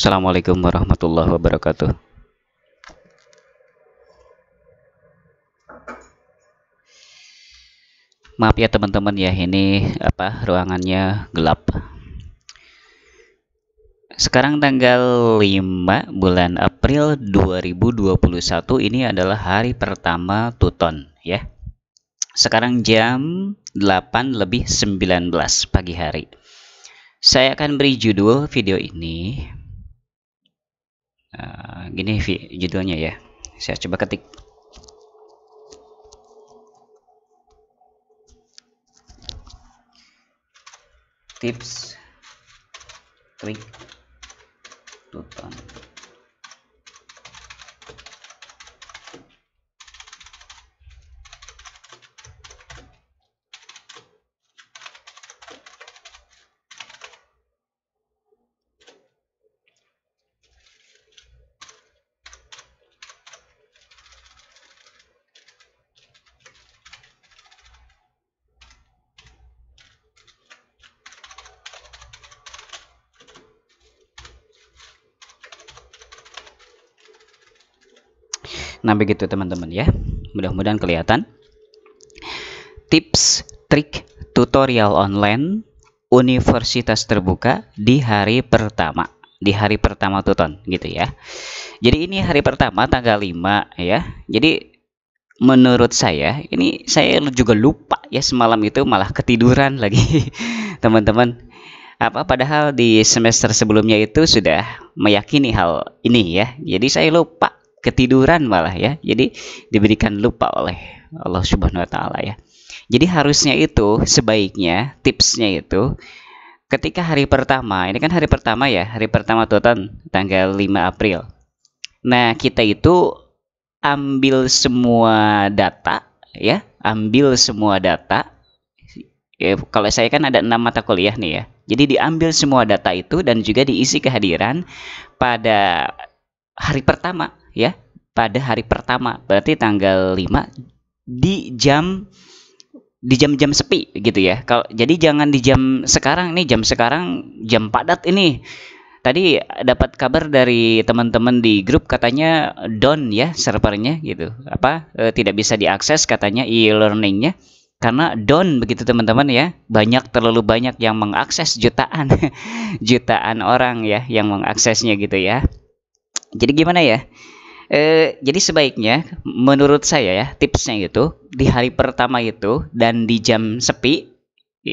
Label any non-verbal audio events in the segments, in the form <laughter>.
Assalamualaikum warahmatullahi wabarakatuh. Maaf ya teman-teman ya, ini apa ruangannya gelap. Sekarang tanggal 5 bulan April 2021 ini adalah hari pertama Tuton ya. Sekarang jam 8 lebih 19 pagi hari. Saya akan beri judul video ini Eh, gini, gini judulnya ya saya coba ketik tips trik tutorial Nah begitu teman-teman ya. Mudah-mudahan kelihatan. Tips, trik, tutorial online universitas terbuka di hari pertama di hari pertama Tuton gitu ya. Jadi ini hari pertama tanggal 5 ya. Jadi menurut saya ini saya juga lupa ya semalam itu malah ketiduran lagi <laughs> teman-teman. Apa padahal di semester sebelumnya itu sudah meyakini hal ini ya. Jadi saya lupa ketiduran malah ya. Jadi diberikan lupa oleh Allah Subhanahu wa taala ya. Jadi harusnya itu sebaiknya tipsnya itu ketika hari pertama, ini kan hari pertama ya, hari pertama Tuhan tanggal 5 April. Nah, kita itu ambil semua data ya, ambil semua data. Ya, kalau saya kan ada enam mata kuliah nih ya. Jadi diambil semua data itu dan juga diisi kehadiran pada hari pertama ya pada hari pertama berarti tanggal 5 di jam di jam-jam sepi gitu ya. Kalau jadi jangan di jam sekarang nih jam sekarang jam padat ini. Tadi dapat kabar dari teman-teman di grup katanya down ya servernya gitu. Apa e, tidak bisa diakses katanya e-learningnya karena down begitu teman-teman ya. Banyak terlalu banyak yang mengakses jutaan <laughs> jutaan orang ya yang mengaksesnya gitu ya. Jadi gimana ya? E, jadi sebaiknya menurut saya ya tipsnya itu di hari pertama itu dan di jam sepi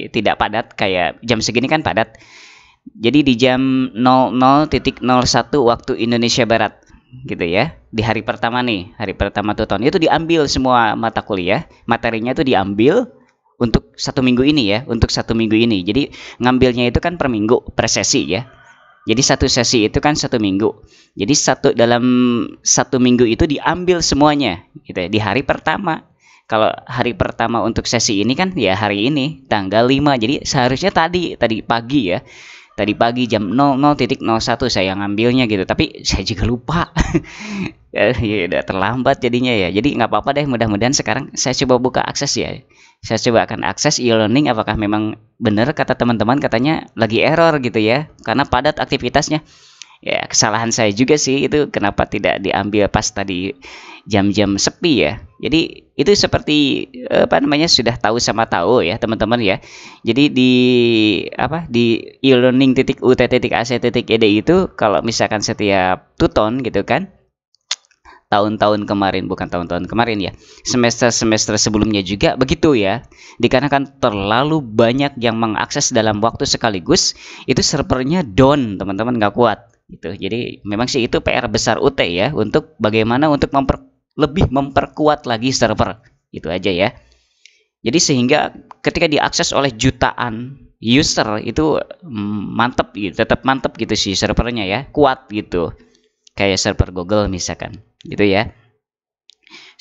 tidak padat kayak jam segini kan padat. Jadi di jam 00.01 waktu Indonesia Barat gitu ya. Di hari pertama nih, hari pertama tuh tahun itu diambil semua mata kuliah, materinya itu diambil untuk satu minggu ini ya, untuk satu minggu ini. Jadi ngambilnya itu kan per minggu, presesi ya. Jadi satu sesi itu kan satu minggu. Jadi satu dalam satu minggu itu diambil semuanya, gitu ya, di hari pertama. Kalau hari pertama untuk sesi ini kan ya hari ini tanggal 5. Jadi seharusnya tadi tadi pagi ya tadi pagi jam 00.01 saya ngambilnya gitu tapi saya juga lupa <laughs> ya, ya udah terlambat jadinya ya jadi nggak apa-apa deh mudah-mudahan sekarang saya coba buka akses ya saya coba akan akses e-learning apakah memang benar kata teman-teman katanya lagi error gitu ya karena padat aktivitasnya ya kesalahan saya juga sih itu kenapa tidak diambil pas tadi jam-jam sepi ya jadi itu seperti apa namanya sudah tahu sama tahu ya teman-teman ya jadi di apa di e-learning titik ut titik ac titik ed itu kalau misalkan setiap tuton gitu kan tahun-tahun kemarin bukan tahun-tahun kemarin ya semester-semester sebelumnya juga begitu ya dikarenakan terlalu banyak yang mengakses dalam waktu sekaligus itu servernya down teman-teman nggak kuat gitu. Jadi memang sih itu PR besar UT ya untuk bagaimana untuk memper, lebih memperkuat lagi server. Itu aja ya. Jadi sehingga ketika diakses oleh jutaan user itu mm, mantep gitu, tetap mantep gitu sih servernya ya, kuat gitu. Kayak server Google misalkan, gitu ya.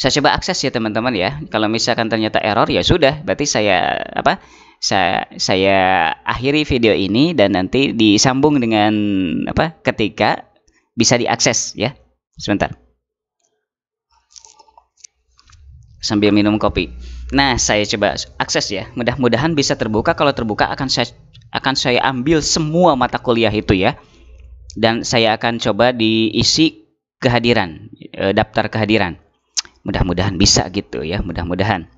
Saya coba akses ya teman-teman ya. Kalau misalkan ternyata error ya sudah, berarti saya apa? saya saya akhiri video ini dan nanti disambung dengan apa ketika bisa diakses ya sebentar sambil minum kopi nah saya coba akses ya mudah-mudahan bisa terbuka kalau terbuka akan saya akan saya ambil semua mata kuliah itu ya dan saya akan coba diisi kehadiran eh, daftar kehadiran mudah-mudahan bisa gitu ya mudah-mudahan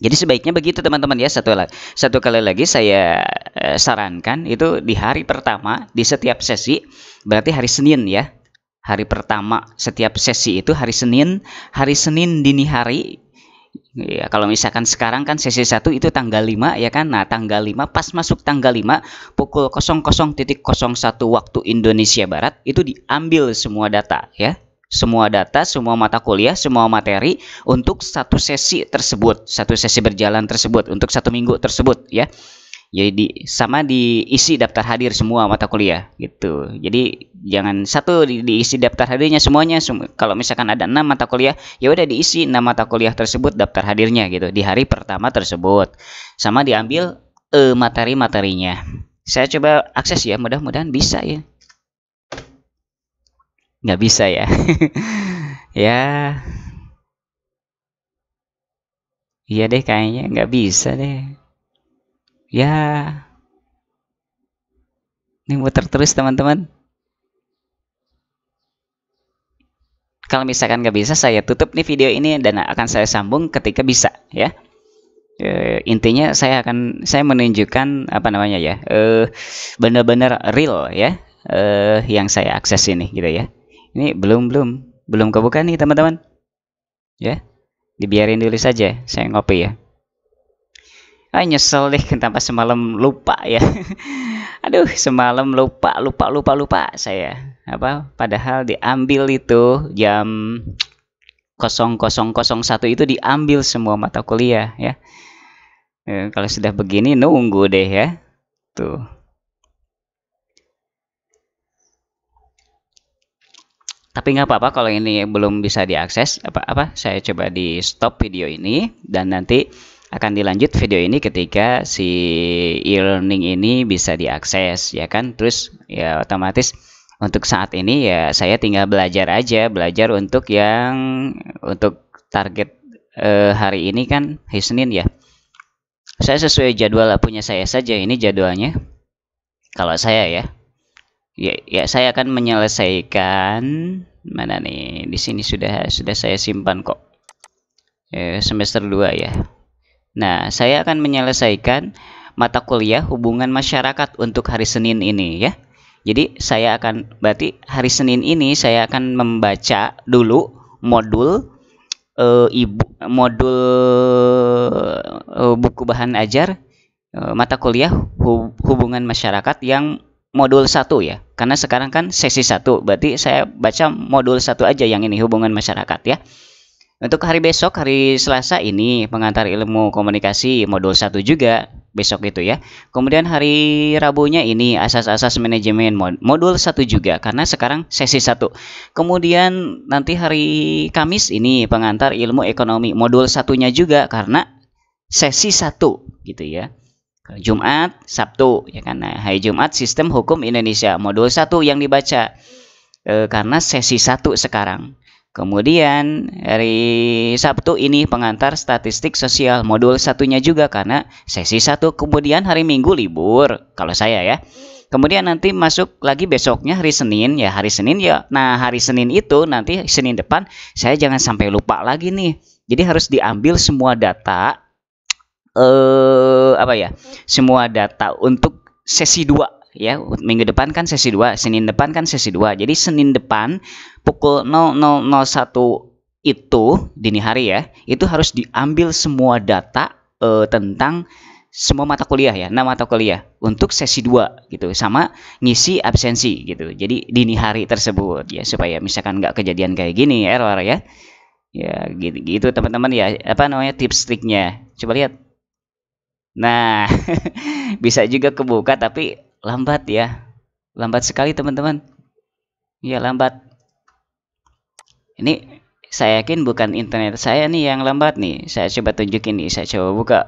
jadi sebaiknya begitu teman-teman ya satu lagi satu kali lagi saya eh, sarankan itu di hari pertama di setiap sesi berarti hari Senin ya. Hari pertama setiap sesi itu hari Senin, hari Senin dini hari Ya, kalau misalkan sekarang kan sesi satu itu tanggal 5 ya kan. Nah, tanggal 5 pas masuk tanggal 5 pukul 00.01 waktu Indonesia Barat itu diambil semua data ya semua data, semua mata kuliah, semua materi untuk satu sesi tersebut, satu sesi berjalan tersebut, untuk satu minggu tersebut ya. Jadi sama diisi daftar hadir semua mata kuliah gitu. Jadi jangan satu di, diisi daftar hadirnya semuanya. Sem kalau misalkan ada enam mata kuliah, ya udah diisi enam mata kuliah tersebut daftar hadirnya gitu di hari pertama tersebut. Sama diambil eh, materi-materinya. Saya coba akses ya, mudah-mudahan bisa ya nggak bisa ya <laughs> ya iya deh kayaknya nggak bisa deh ya ini muter terus teman-teman kalau misalkan nggak bisa saya tutup nih video ini dan akan saya sambung ketika bisa ya e, intinya saya akan saya menunjukkan apa namanya ya e, benar-benar real ya e, yang saya akses ini gitu ya ini belum belum belum kebuka nih teman-teman. Ya, dibiarin dulu saja. Saya ngopi ya. Ah nyesel deh kenapa semalam lupa ya. <laughs> Aduh semalam lupa lupa lupa lupa saya apa padahal diambil itu jam 0001 itu diambil semua mata kuliah ya. E, kalau sudah begini nunggu deh ya. Tuh. Tapi nggak apa-apa kalau ini belum bisa diakses, apa-apa saya coba di stop video ini dan nanti akan dilanjut video ini ketika si e-learning ini bisa diakses ya kan. Terus ya otomatis untuk saat ini ya saya tinggal belajar aja, belajar untuk yang untuk target eh, hari ini kan Hisnin ya. Saya sesuai jadwal punya saya saja ini jadwalnya. Kalau saya ya, ya, ya saya akan menyelesaikan mana nih di sini sudah sudah saya simpan kok ya, semester 2 ya nah saya akan menyelesaikan mata kuliah hubungan masyarakat untuk hari Senin ini ya jadi saya akan berarti hari Senin ini saya akan membaca dulu modul e, ibu modul e, buku bahan ajar e, mata kuliah hubungan masyarakat yang modul 1 ya. Karena sekarang kan sesi 1, berarti saya baca modul 1 aja yang ini hubungan masyarakat ya. Untuk hari besok, hari Selasa ini pengantar ilmu komunikasi modul 1 juga besok itu ya. Kemudian hari Rabunya ini asas-asas manajemen modul 1 juga karena sekarang sesi 1. Kemudian nanti hari Kamis ini pengantar ilmu ekonomi modul satunya juga karena sesi 1 gitu ya. Jumat, Sabtu ya kan. Nah, hari Jumat sistem hukum Indonesia modul 1 yang dibaca. E, karena sesi 1 sekarang. Kemudian hari Sabtu ini pengantar statistik sosial modul satunya juga karena sesi 1 kemudian hari Minggu libur kalau saya ya. Kemudian nanti masuk lagi besoknya hari Senin ya hari Senin ya. Nah hari Senin itu nanti Senin depan saya jangan sampai lupa lagi nih. Jadi harus diambil semua data eh apa ya? Semua data untuk sesi 2 ya. Minggu depan kan sesi 2, Senin depan kan sesi 2. Jadi Senin depan pukul 00.01 itu dini hari ya, itu harus diambil semua data e, tentang semua mata kuliah ya, nama mata kuliah untuk sesi 2 gitu, sama ngisi absensi gitu. Jadi dini hari tersebut ya supaya misalkan nggak kejadian kayak gini error ya. Ya gitu gitu teman-teman ya, apa namanya tips triknya. Coba lihat Nah, <laughs> bisa juga kebuka tapi lambat ya. Lambat sekali teman-teman. Ya lambat. Ini saya yakin bukan internet saya nih yang lambat nih. Saya coba tunjukin nih, saya coba buka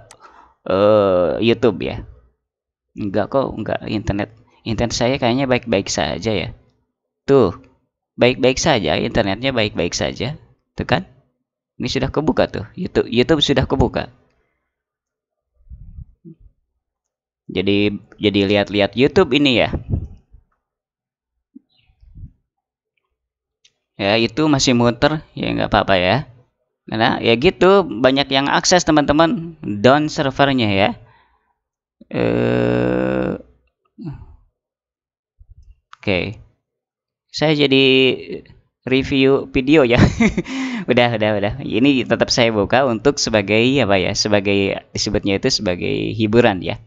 uh, YouTube ya. Enggak kok, enggak internet. Internet saya kayaknya baik-baik saja ya. Tuh, baik-baik saja, internetnya baik-baik saja. Tuh kan? Ini sudah kebuka tuh. YouTube YouTube sudah kebuka. Jadi jadi lihat-lihat YouTube ini ya. Ya itu masih muter ya nggak apa-apa ya. Karena ya gitu banyak yang akses teman-teman down servernya ya. Eh, Oke, okay. saya jadi review video ya. <laughs> udah, udah, udah. Ini tetap saya buka untuk sebagai apa ya? Sebagai disebutnya itu sebagai hiburan ya.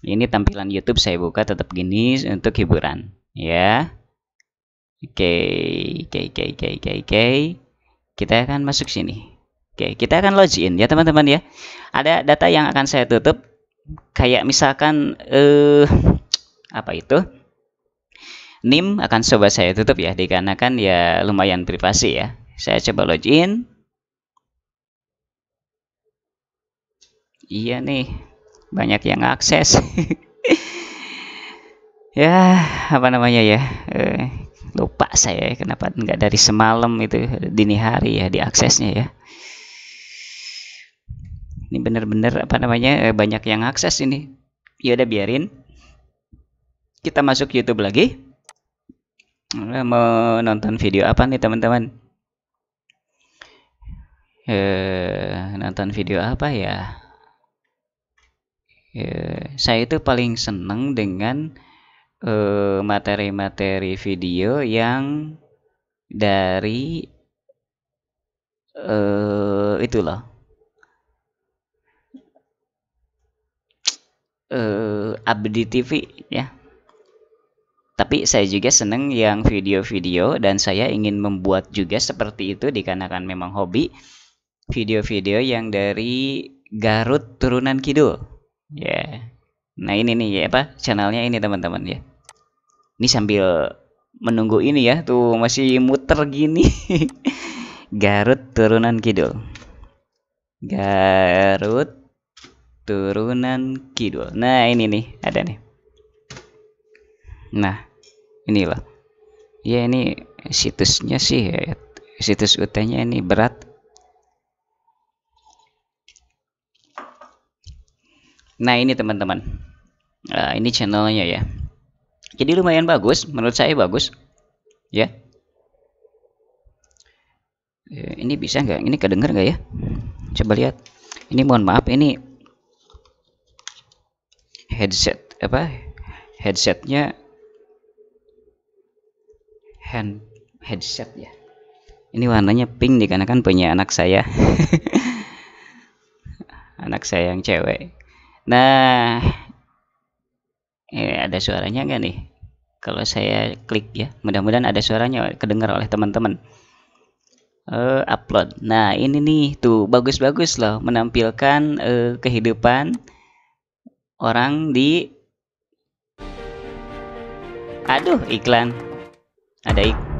Ini tampilan YouTube saya buka tetap gini untuk hiburan, ya. Oke, oke, oke, oke, oke, okay. Kita akan masuk sini. Oke, kita akan login ya teman-teman ya. Ada data yang akan saya tutup. Kayak misalkan eh apa itu? NIM akan coba saya tutup ya dikarenakan ya lumayan privasi ya. Saya coba login. Iya nih banyak yang akses <laughs> ya apa namanya ya eh, lupa saya kenapa nggak dari semalam itu dini hari ya diaksesnya ya ini bener-bener apa namanya eh, banyak yang akses ini ya udah biarin kita masuk YouTube lagi nah, menonton video apa nih teman-teman eh, nonton video apa ya Iya. saya itu paling seneng dengan eh, materi-materi uh, video yang dari uh, itu loh eh, Abdi TV ya tapi saya juga seneng yang video-video dan saya ingin membuat juga seperti itu dikarenakan memang hobi video-video yang dari Garut turunan Kidul ya yeah. nah ini nih ya apa channelnya ini teman-teman ya ini sambil menunggu ini ya tuh masih muter gini <laughs> Garut turunan kidul Garut turunan kidul nah ini nih ada nih nah inilah ya ini situsnya sih ya. situs utanya ini berat Nah ini teman-teman, uh, ini channelnya ya. Jadi lumayan bagus, menurut saya bagus, ya. Eh, ini bisa nggak? Ini kedenger nggak ya? Coba lihat. Ini mohon maaf, ini headset apa? Headsetnya hand headset ya. Ini warnanya pink dikarenakan punya anak saya. <laughs> anak saya yang cewek Nah, eh, ada suaranya nggak nih? Kalau saya klik ya, mudah-mudahan ada suaranya kedengar oleh teman-teman. Uh, upload. Nah, ini nih tuh bagus-bagus loh menampilkan uh, kehidupan orang di Aduh, iklan. Ada iklan.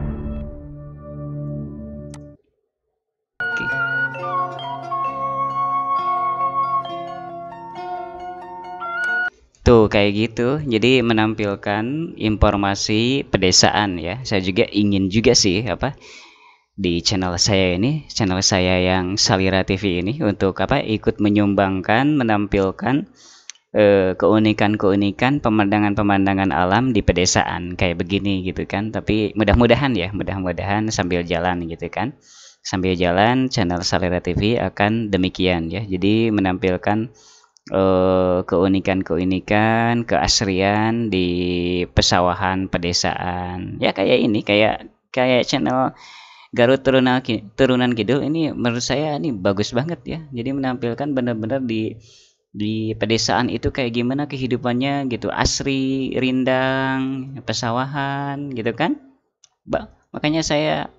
Tuh kayak gitu. Jadi menampilkan informasi pedesaan ya. Saya juga ingin juga sih apa di channel saya ini, channel saya yang Salira TV ini untuk apa ikut menyumbangkan menampilkan eh, keunikan-keunikan pemandangan-pemandangan alam di pedesaan kayak begini gitu kan. Tapi mudah-mudahan ya, mudah-mudahan sambil jalan gitu kan. Sambil jalan channel Salira TV akan demikian ya. Jadi menampilkan keunikan eh, keunikan-keunikan, keasrian di pesawahan pedesaan. Ya kayak ini, kayak kayak channel Garut Turunan Turunan Kidul ini menurut saya ini bagus banget ya. Jadi menampilkan benar-benar di di pedesaan itu kayak gimana kehidupannya gitu asri rindang pesawahan gitu kan ba makanya saya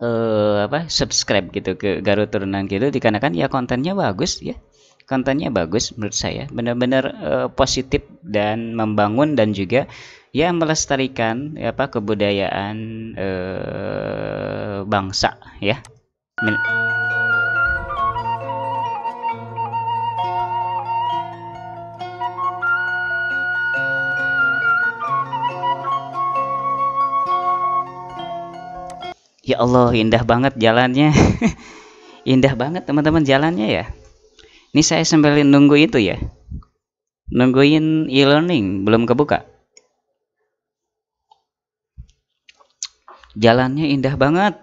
eh, apa subscribe gitu ke Garut Turunan Kidul dikarenakan ya kontennya bagus ya kontennya bagus menurut saya benar-benar uh, positif dan membangun dan juga ya melestarikan ya, apa kebudayaan uh, bangsa ya Men Ya Allah, indah banget jalannya. <laughs> indah banget teman-teman jalannya ya. Ini saya sambil nunggu itu ya. Nungguin e-learning belum kebuka. Jalannya indah banget.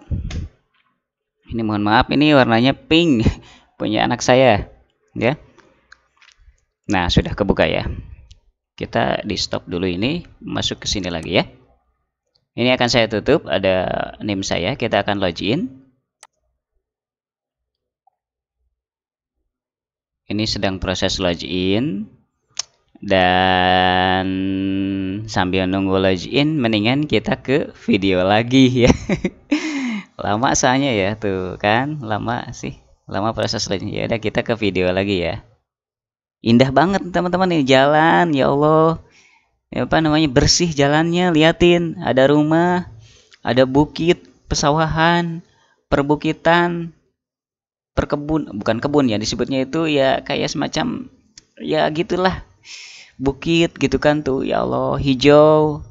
Ini mohon maaf ini warnanya pink <laughs> punya anak saya ya. Nah, sudah kebuka ya. Kita di stop dulu ini, masuk ke sini lagi ya. Ini akan saya tutup, ada name saya, kita akan login. ini sedang proses login dan sambil nunggu login mendingan kita ke video lagi ya <laughs> lama soalnya ya tuh kan lama sih lama proses login ya udah kita ke video lagi ya indah banget teman-teman nih jalan ya Allah ya apa namanya bersih jalannya liatin ada rumah ada bukit pesawahan perbukitan perkebun bukan kebun ya disebutnya itu ya kayak semacam ya gitulah bukit gitu kan tuh ya Allah hijau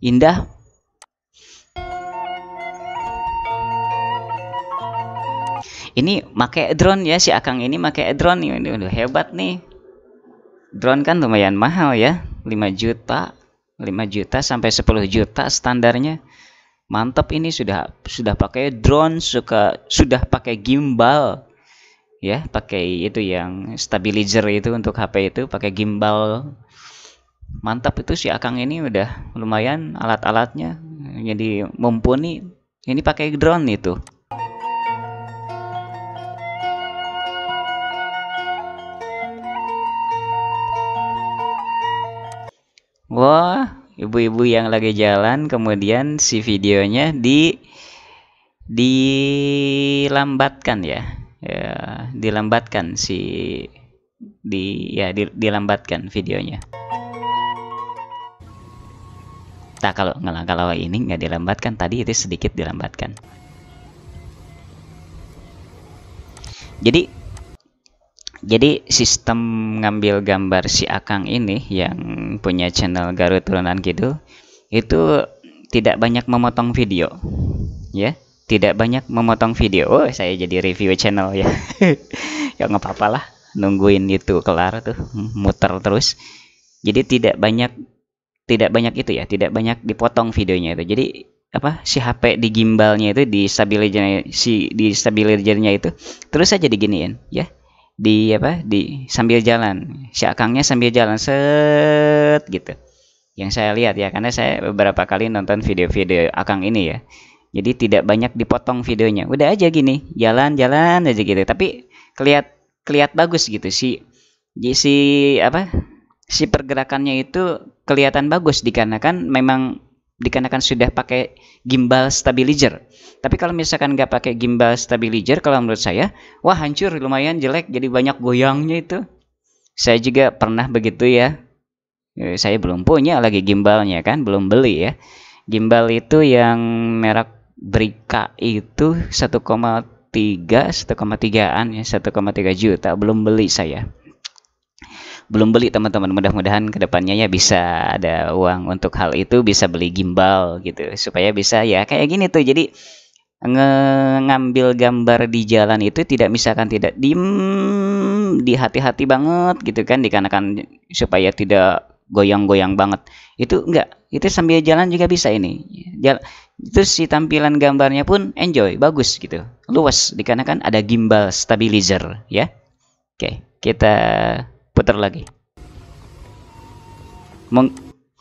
indah ini make drone ya si Akang ini make drone nih udah hebat nih drone kan lumayan mahal ya 5 juta 5 juta sampai 10 juta standarnya mantap ini sudah sudah pakai drone suka sudah pakai gimbal ya pakai itu yang stabilizer itu untuk HP itu pakai gimbal mantap itu si Akang ini udah lumayan alat-alatnya jadi mumpuni ini pakai drone itu wah ibu-ibu yang lagi jalan kemudian si videonya di dilambatkan ya, ya dilambatkan si di ya di, dilambatkan videonya tak kalau kalau kalau ini nggak dilambatkan tadi itu sedikit dilambatkan jadi jadi sistem ngambil gambar si Akang ini yang punya channel Garut Turunan gitu itu tidak banyak memotong video ya tidak banyak memotong video oh, saya jadi review channel ya <laughs> ya nggak apa-apa lah nungguin itu kelar tuh muter terus jadi tidak banyak tidak banyak itu ya tidak banyak dipotong videonya itu jadi apa si HP di gimbalnya itu di stabilizer si di stabilizernya itu terus aja diginiin ya di apa di sambil jalan siakangnya sambil jalan set gitu yang saya lihat ya karena saya beberapa kali nonton video-video akang ini ya jadi tidak banyak dipotong videonya udah aja gini jalan-jalan aja gitu tapi keliat keliat bagus gitu si si apa si pergerakannya itu kelihatan bagus dikarenakan memang dikarenakan sudah pakai gimbal stabilizer. Tapi kalau misalkan nggak pakai gimbal stabilizer, kalau menurut saya, wah hancur lumayan jelek, jadi banyak goyangnya itu. Saya juga pernah begitu ya. Eh, saya belum punya lagi gimbalnya kan, belum beli ya. Gimbal itu yang merek Brika itu 1,3 1,3an ya 1,3 juta belum beli saya belum beli teman-teman mudah-mudahan kedepannya ya bisa ada uang untuk hal itu bisa beli gimbal gitu supaya bisa ya kayak gini tuh jadi nge ngambil gambar di jalan itu tidak misalkan tidak dim di hati-hati banget gitu kan dikarenakan supaya tidak goyang-goyang banget itu enggak itu sambil jalan juga bisa ini jalan itu si tampilan gambarnya pun enjoy bagus gitu luas dikarenakan ada gimbal stabilizer ya oke kita putar lagi Meng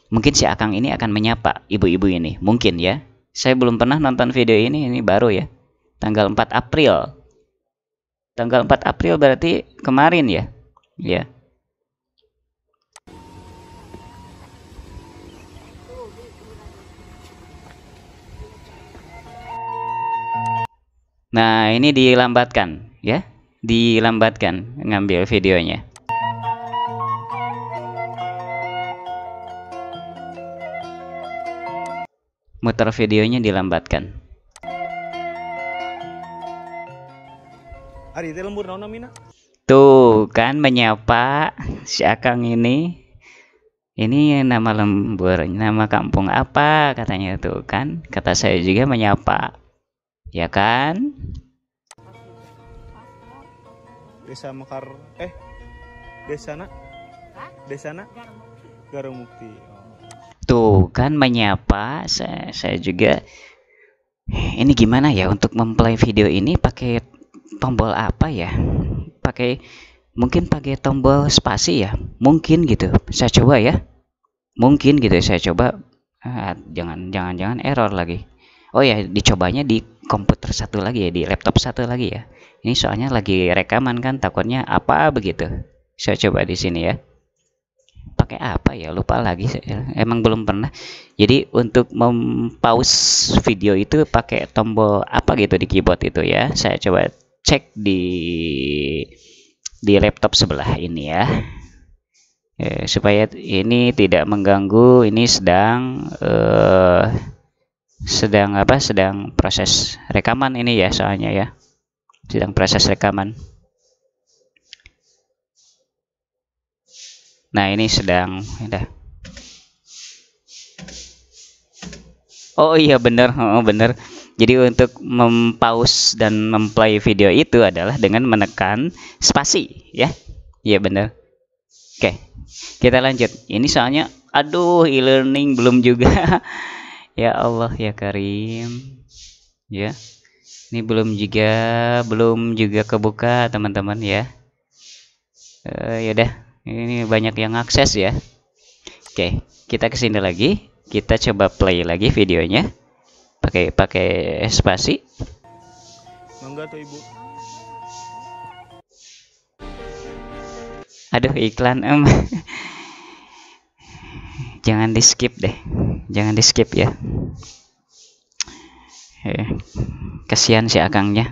mungkin si akang ini akan menyapa ibu-ibu ini mungkin ya saya belum pernah nonton video ini ini baru ya tanggal 4 April tanggal 4 April berarti kemarin ya ya Nah, ini dilambatkan ya, dilambatkan ngambil videonya. muter videonya dilambatkan. Hari itu lembur naon mina? Tuh kan menyapa si Akang ini. Ini nama lembur, nama kampung apa katanya tuh kan? Kata saya juga menyapa. Ya kan? Desa Mekar eh Desana? Desana? Garumukti. Oh. Tuh kan menyapa saya, saya juga ini gimana ya untuk memplay video ini pakai tombol apa ya pakai mungkin pakai tombol spasi ya mungkin gitu saya coba ya mungkin gitu saya coba ah, jangan jangan jangan error lagi oh ya dicobanya di komputer satu lagi ya di laptop satu lagi ya ini soalnya lagi rekaman kan takutnya apa begitu saya coba di sini ya pakai apa ya lupa lagi emang belum pernah jadi untuk mempause video itu pakai tombol apa gitu di keyboard itu ya saya coba cek di di laptop sebelah ini ya eh, supaya ini tidak mengganggu ini sedang eh, sedang apa sedang proses rekaman ini ya soalnya ya sedang proses rekaman Nah, ini sedang udah. Oh iya bener, oh, bener. Jadi untuk mempause dan memplay video itu adalah dengan menekan spasi, ya. Iya bener. Oke, kita lanjut. Ini soalnya, aduh e-learning belum juga. <laughs> ya Allah ya Karim. Ya, ini belum juga, belum juga kebuka teman-teman ya. Eh, ya udah ini banyak yang akses ya oke kita ke sini lagi kita coba play lagi videonya pakai pakai spasi mangga tuh ibu aduh iklan em jangan di skip deh jangan di skip ya eh, kasihan si akangnya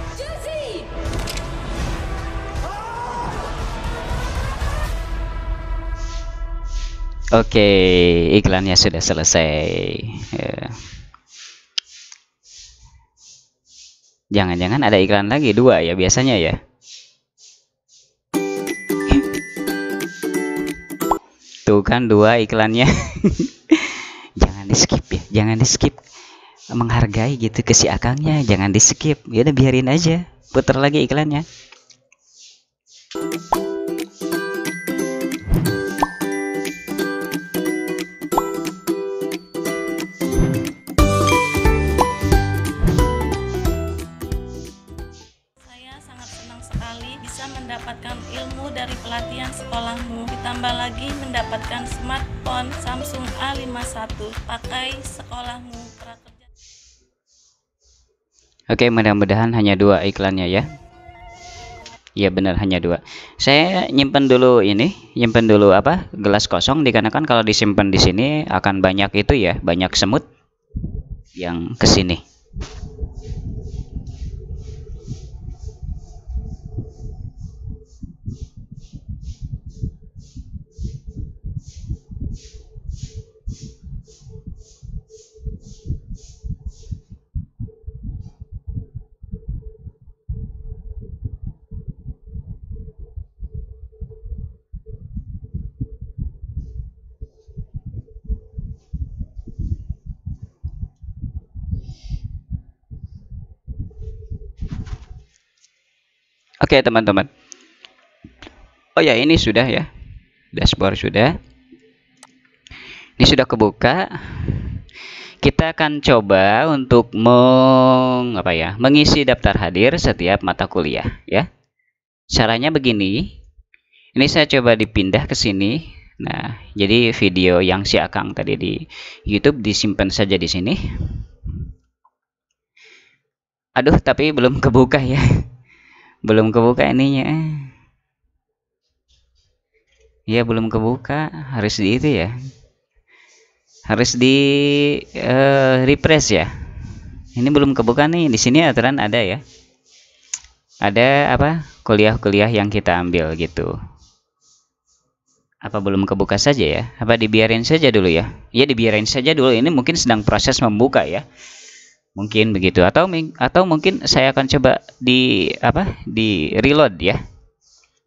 Oke, okay, iklannya sudah selesai. Ya. Jangan-jangan ada iklan lagi dua ya biasanya ya. Tuh kan dua iklannya. <laughs> jangan di skip ya, jangan di skip. Menghargai gitu ke si akangnya, jangan di skip. Ya udah biarin aja, putar lagi iklannya. tambah lagi mendapatkan smartphone Samsung A51 pakai sekolahmu prakerja. Oke, mudah-mudahan hanya dua iklannya ya. Iya benar hanya dua. Saya nyimpen dulu ini, nyimpen dulu apa? Gelas kosong dikarenakan kalau disimpan di sini akan banyak itu ya, banyak semut yang kesini. Oke, okay, teman-teman. Oh ya, ini sudah ya. Dashboard sudah. Ini sudah kebuka. Kita akan coba untuk meng apa ya? Mengisi daftar hadir setiap mata kuliah, ya. Caranya begini. Ini saya coba dipindah ke sini. Nah, jadi video yang si Akang tadi di YouTube disimpan saja di sini. Aduh, tapi belum kebuka ya belum kebuka ininya ya belum kebuka harus di itu ya harus di uh, refresh ya ini belum kebuka nih di sini aturan ada ya ada apa kuliah-kuliah yang kita ambil gitu apa belum kebuka saja ya apa dibiarin saja dulu ya ya dibiarin saja dulu ini mungkin sedang proses membuka ya mungkin begitu atau atau mungkin saya akan coba di apa di reload ya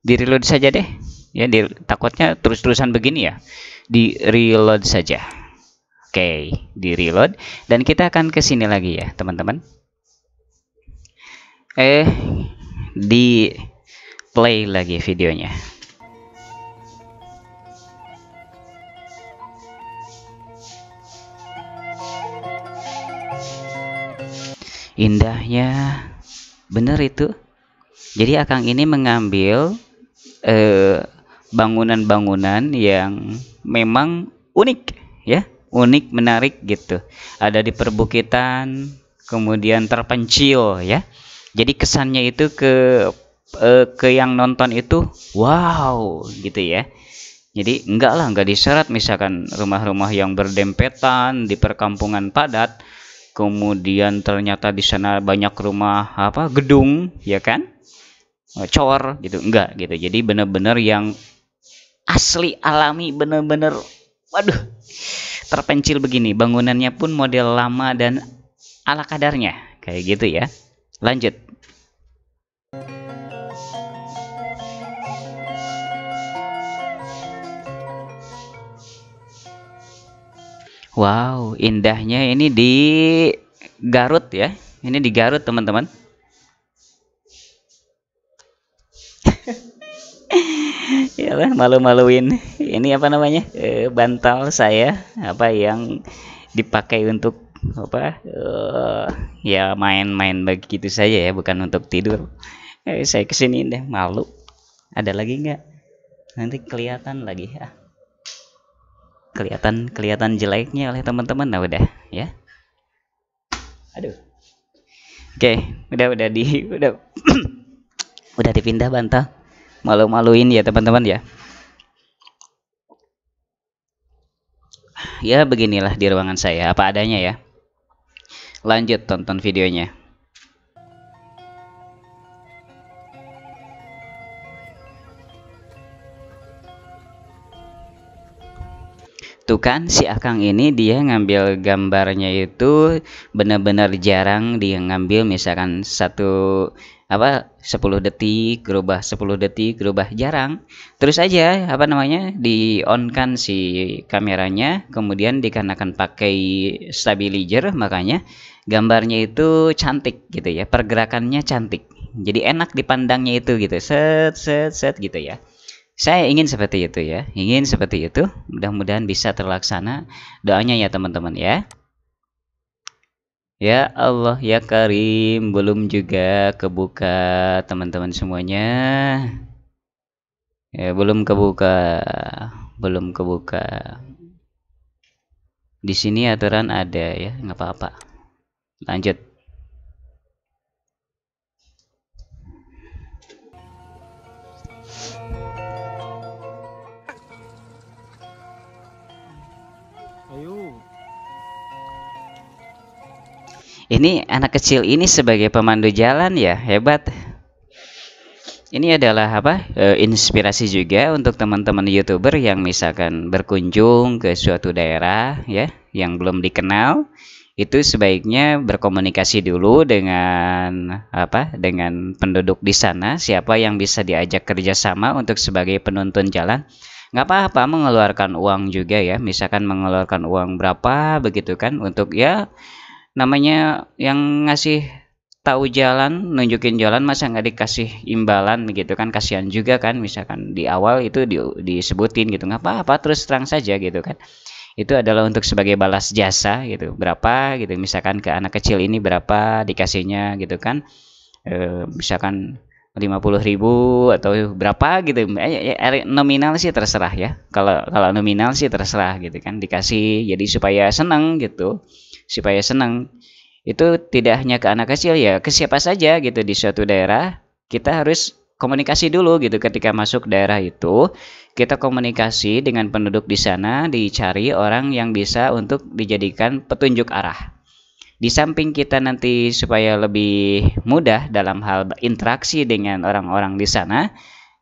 di reload saja deh ya di, takutnya terus-terusan begini ya di reload saja oke di reload dan kita akan ke sini lagi ya teman-teman eh di play lagi videonya indahnya bener itu jadi akang ini mengambil bangunan eh, bangunan-bangunan yang memang unik ya unik menarik gitu ada di perbukitan kemudian terpencil ya jadi kesannya itu ke eh, ke yang nonton itu wow gitu ya jadi enggak lah enggak diseret misalkan rumah-rumah yang berdempetan di perkampungan padat kemudian ternyata di sana banyak rumah apa gedung ya kan e, cor gitu enggak gitu jadi bener-bener yang asli alami bener-bener waduh terpencil begini bangunannya pun model lama dan ala kadarnya kayak gitu ya lanjut Wow, indahnya ini di Garut ya. Ini di Garut, teman-teman. Iyalah <laughs> malu-maluin. Ini apa namanya? E, bantal saya apa yang dipakai untuk apa? E, ya main-main begitu saja ya, bukan untuk tidur. E, saya kesini deh malu. Ada lagi nggak? Nanti kelihatan lagi ya kelihatan kelihatan jeleknya oleh teman-teman nah udah ya aduh oke udah udah di udah <clears throat> udah dipindah bantal malu-maluin ya teman-teman ya ya beginilah di ruangan saya apa adanya ya lanjut tonton videonya tuh kan si Akang ini dia ngambil gambarnya itu benar-benar jarang dia ngambil misalkan satu apa 10 detik gerubah 10 detik gerubah jarang terus aja apa namanya di on kan si kameranya kemudian dikarenakan pakai stabilizer makanya gambarnya itu cantik gitu ya pergerakannya cantik jadi enak dipandangnya itu gitu set set set gitu ya saya ingin seperti itu ya, ingin seperti itu. Mudah-mudahan bisa terlaksana doanya ya teman-teman ya. Ya Allah ya Karim, belum juga kebuka teman-teman semuanya. Ya, belum kebuka, belum kebuka. Di sini aturan ada ya, nggak apa-apa. Lanjut. Ini anak kecil ini sebagai pemandu jalan ya, hebat. Ini adalah apa? E, inspirasi juga untuk teman-teman YouTuber yang misalkan berkunjung ke suatu daerah ya, yang belum dikenal, itu sebaiknya berkomunikasi dulu dengan apa? Dengan penduduk di sana, siapa yang bisa diajak kerjasama untuk sebagai penuntun jalan nggak apa-apa mengeluarkan uang juga ya misalkan mengeluarkan uang berapa begitu kan untuk ya namanya yang ngasih tahu jalan, nunjukin jalan masa nggak dikasih imbalan gitu kan kasihan juga kan misalkan di awal itu di, disebutin gitu nggak apa-apa terus terang saja gitu kan itu adalah untuk sebagai balas jasa gitu berapa gitu misalkan ke anak kecil ini berapa dikasihnya gitu kan e, misalkan puluh ribu atau berapa gitu eh, ya, ya, nominal sih terserah ya kalau kalau nominal sih terserah gitu kan dikasih jadi supaya seneng gitu supaya senang itu tidak hanya ke anak kecil ya ke siapa saja gitu di suatu daerah kita harus komunikasi dulu gitu ketika masuk daerah itu kita komunikasi dengan penduduk di sana dicari orang yang bisa untuk dijadikan petunjuk arah di samping kita nanti supaya lebih mudah dalam hal interaksi dengan orang-orang di sana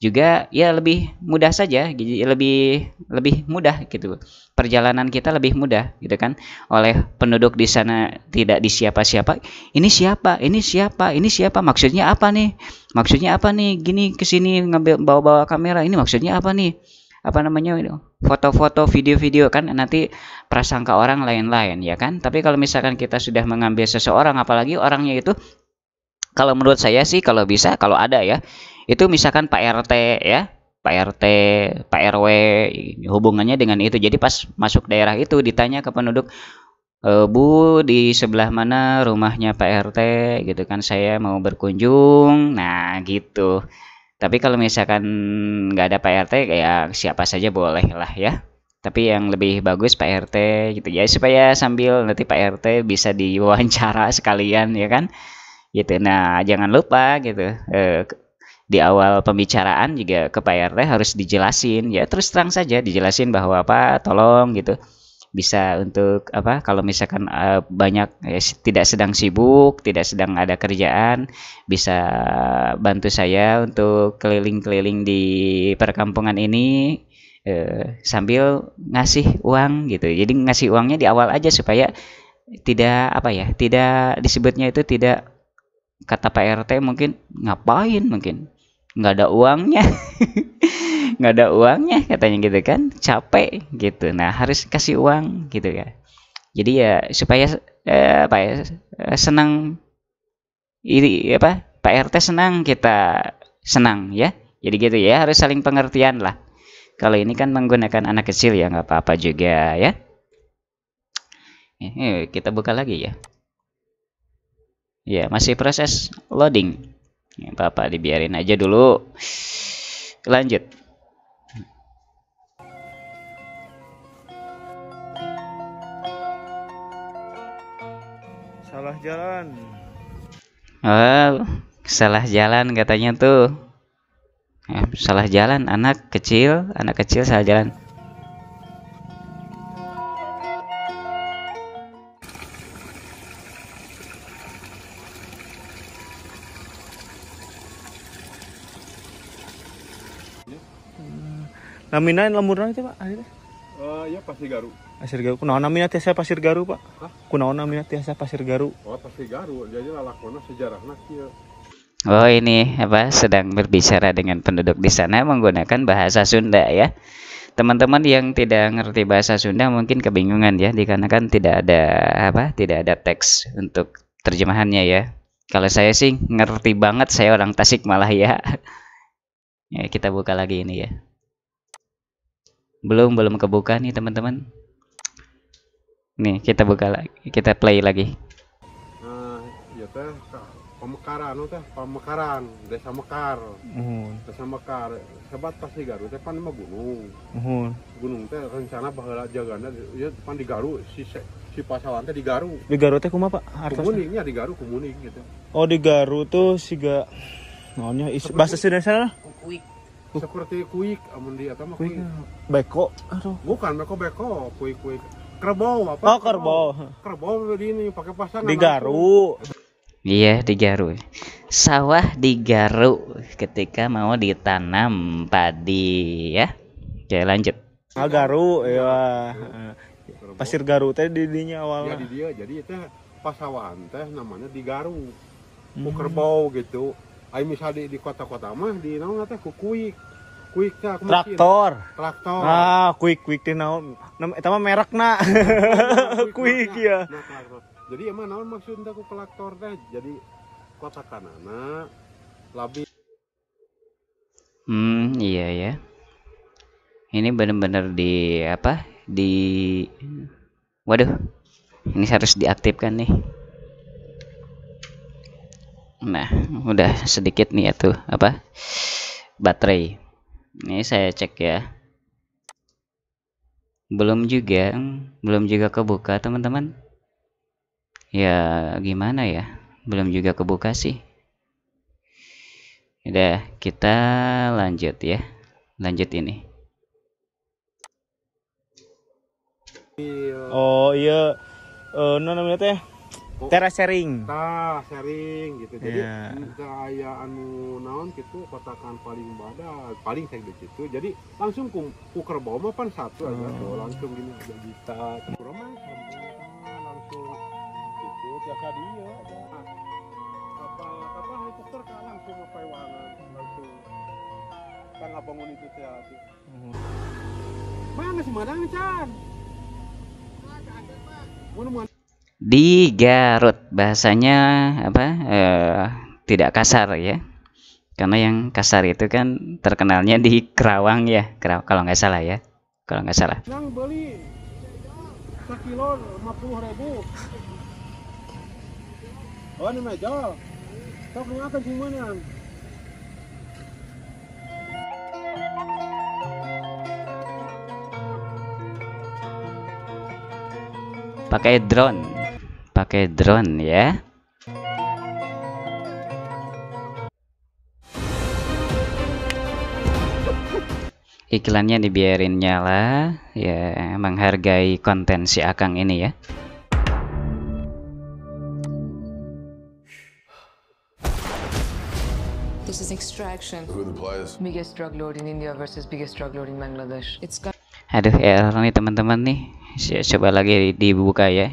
juga ya lebih mudah saja lebih lebih mudah gitu perjalanan kita lebih mudah gitu kan oleh penduduk di sana tidak disiapa-siapa ini siapa ini siapa ini siapa maksudnya apa nih maksudnya apa nih gini ke sini ngambil bawa-bawa kamera ini maksudnya apa nih apa namanya foto-foto video-video kan nanti prasangka orang lain-lain ya kan tapi kalau misalkan kita sudah mengambil seseorang apalagi orangnya itu kalau menurut saya sih kalau bisa kalau ada ya itu misalkan Pak RT ya Pak RT, Pak RW hubungannya dengan itu. Jadi pas masuk daerah itu ditanya ke penduduk, e, Bu di sebelah mana rumahnya Pak RT gitu kan saya mau berkunjung. Nah gitu. Tapi kalau misalkan nggak ada Pak RT kayak siapa saja boleh lah ya. Tapi yang lebih bagus Pak RT gitu ya supaya sambil nanti Pak RT bisa diwawancara sekalian ya kan gitu nah jangan lupa gitu eh, di awal pembicaraan juga ke Pak RT harus dijelasin ya terus terang saja dijelasin bahwa apa tolong gitu bisa untuk apa kalau misalkan uh, banyak ya, tidak sedang sibuk tidak sedang ada kerjaan bisa bantu saya untuk keliling-keliling di perkampungan ini uh, sambil ngasih uang gitu jadi ngasih uangnya di awal aja supaya tidak apa ya tidak disebutnya itu tidak kata Pak RT mungkin ngapain mungkin nggak ada uangnya <laughs> nggak ada uangnya katanya gitu kan capek gitu nah harus kasih uang gitu ya jadi ya supaya eh, apa ya eh, senang ini apa Pak RT senang kita senang ya jadi gitu ya harus saling pengertian lah kalau ini kan menggunakan anak kecil ya nggak apa-apa juga ya eh, eh, kita buka lagi ya ya masih proses loading ya, bapak dibiarin aja dulu lanjut salah jalan oh salah jalan katanya tuh eh, salah jalan anak kecil anak kecil salah jalan Namina lembur nanti Pak? Akhirnya. Uh, ya pasir garu. Pasir garu. kuno namina teh saya pasir garu, Pak? Hah? kuno namina teh saya pasir garu? Oh, pasir garu. Jadi lalakona sejarah nasional. Ya. Oh ini apa sedang berbicara dengan penduduk di sana menggunakan bahasa Sunda ya. Teman-teman yang tidak ngerti bahasa Sunda mungkin kebingungan ya dikarenakan tidak ada apa tidak ada teks untuk terjemahannya ya. Kalau saya sih ngerti banget saya orang Tasik malah ya. <laughs> ya kita buka lagi ini ya belum belum kebuka nih teman-teman nih kita buka lagi kita play lagi ya teh pemekaran teh pemekaran desa mekar uhun. desa mekar sebat pasti Garut. teh pan mah gunung uhun. gunung teh rencana baheula jagana ya pan di Garut si si pasawan di Garut. di Garut teh kumapa, pak hartosna iya, di Garut kumuning gitu oh di Garut tuh siga naonnya bahasa Indonesia lah kukuik seperti kuik amun di atau kuik beko aduh bukan beko beko kuik kuik kerbau apa oh kerbau kerbau di ini pakai pasangan di garu iya di garu sawah di garu ketika mau ditanam padi ya oke lanjut ah garu ya pasir garu teh di dinya awalnya ya, di dia jadi itu pasawan teh namanya di garu hmm. kerbau gitu Ayo misal di, di kota-kota mah di naon teh ku kuik. Kuik teh aku traktor. Traktor. Ah, kuik kuik teh naon? Eta mah merekna. <laughs> kuik ya. Nah, jadi emang naon maksudnya ku traktor teh jadi kota kanana labi. Hmm, iya ya. Ini benar-benar di apa? Di Waduh. Ini harus diaktifkan nih nah udah sedikit nih ya tuh apa baterai ini saya cek ya belum juga belum juga kebuka teman-teman ya gimana ya belum juga kebuka sih udah kita lanjut ya lanjut ini oh iya uh, eh, namanya teh Tera sharing. Tah sharing gitu. Jadi yeah. gaya anu naon gitu kotakan paling badan paling saya gitu. Jadi langsung ku kuker bawa mah pan satu aja oh. tuh oh, langsung gini aja kita. Kurang mah langsung gitu biasa dia. Apa? Apa helikopter kan langsung apa iwangan? langsung kan bangun itu teh. Hmm. Mana sih mana Chan? Mana mana? di Garut bahasanya apa eh, tidak kasar ya karena yang kasar itu kan terkenalnya di Kerawang ya Kerawang kalau nggak salah ya kalau nggak salah yang beli sekilo lima puluh ribu oh ini meja sok akan semuanya pakai drone pakai drone ya iklannya dibiarin nyala ya menghargai konten si Akang ini ya Aduh error ya, nih teman-teman nih. Coba lagi dibuka ya.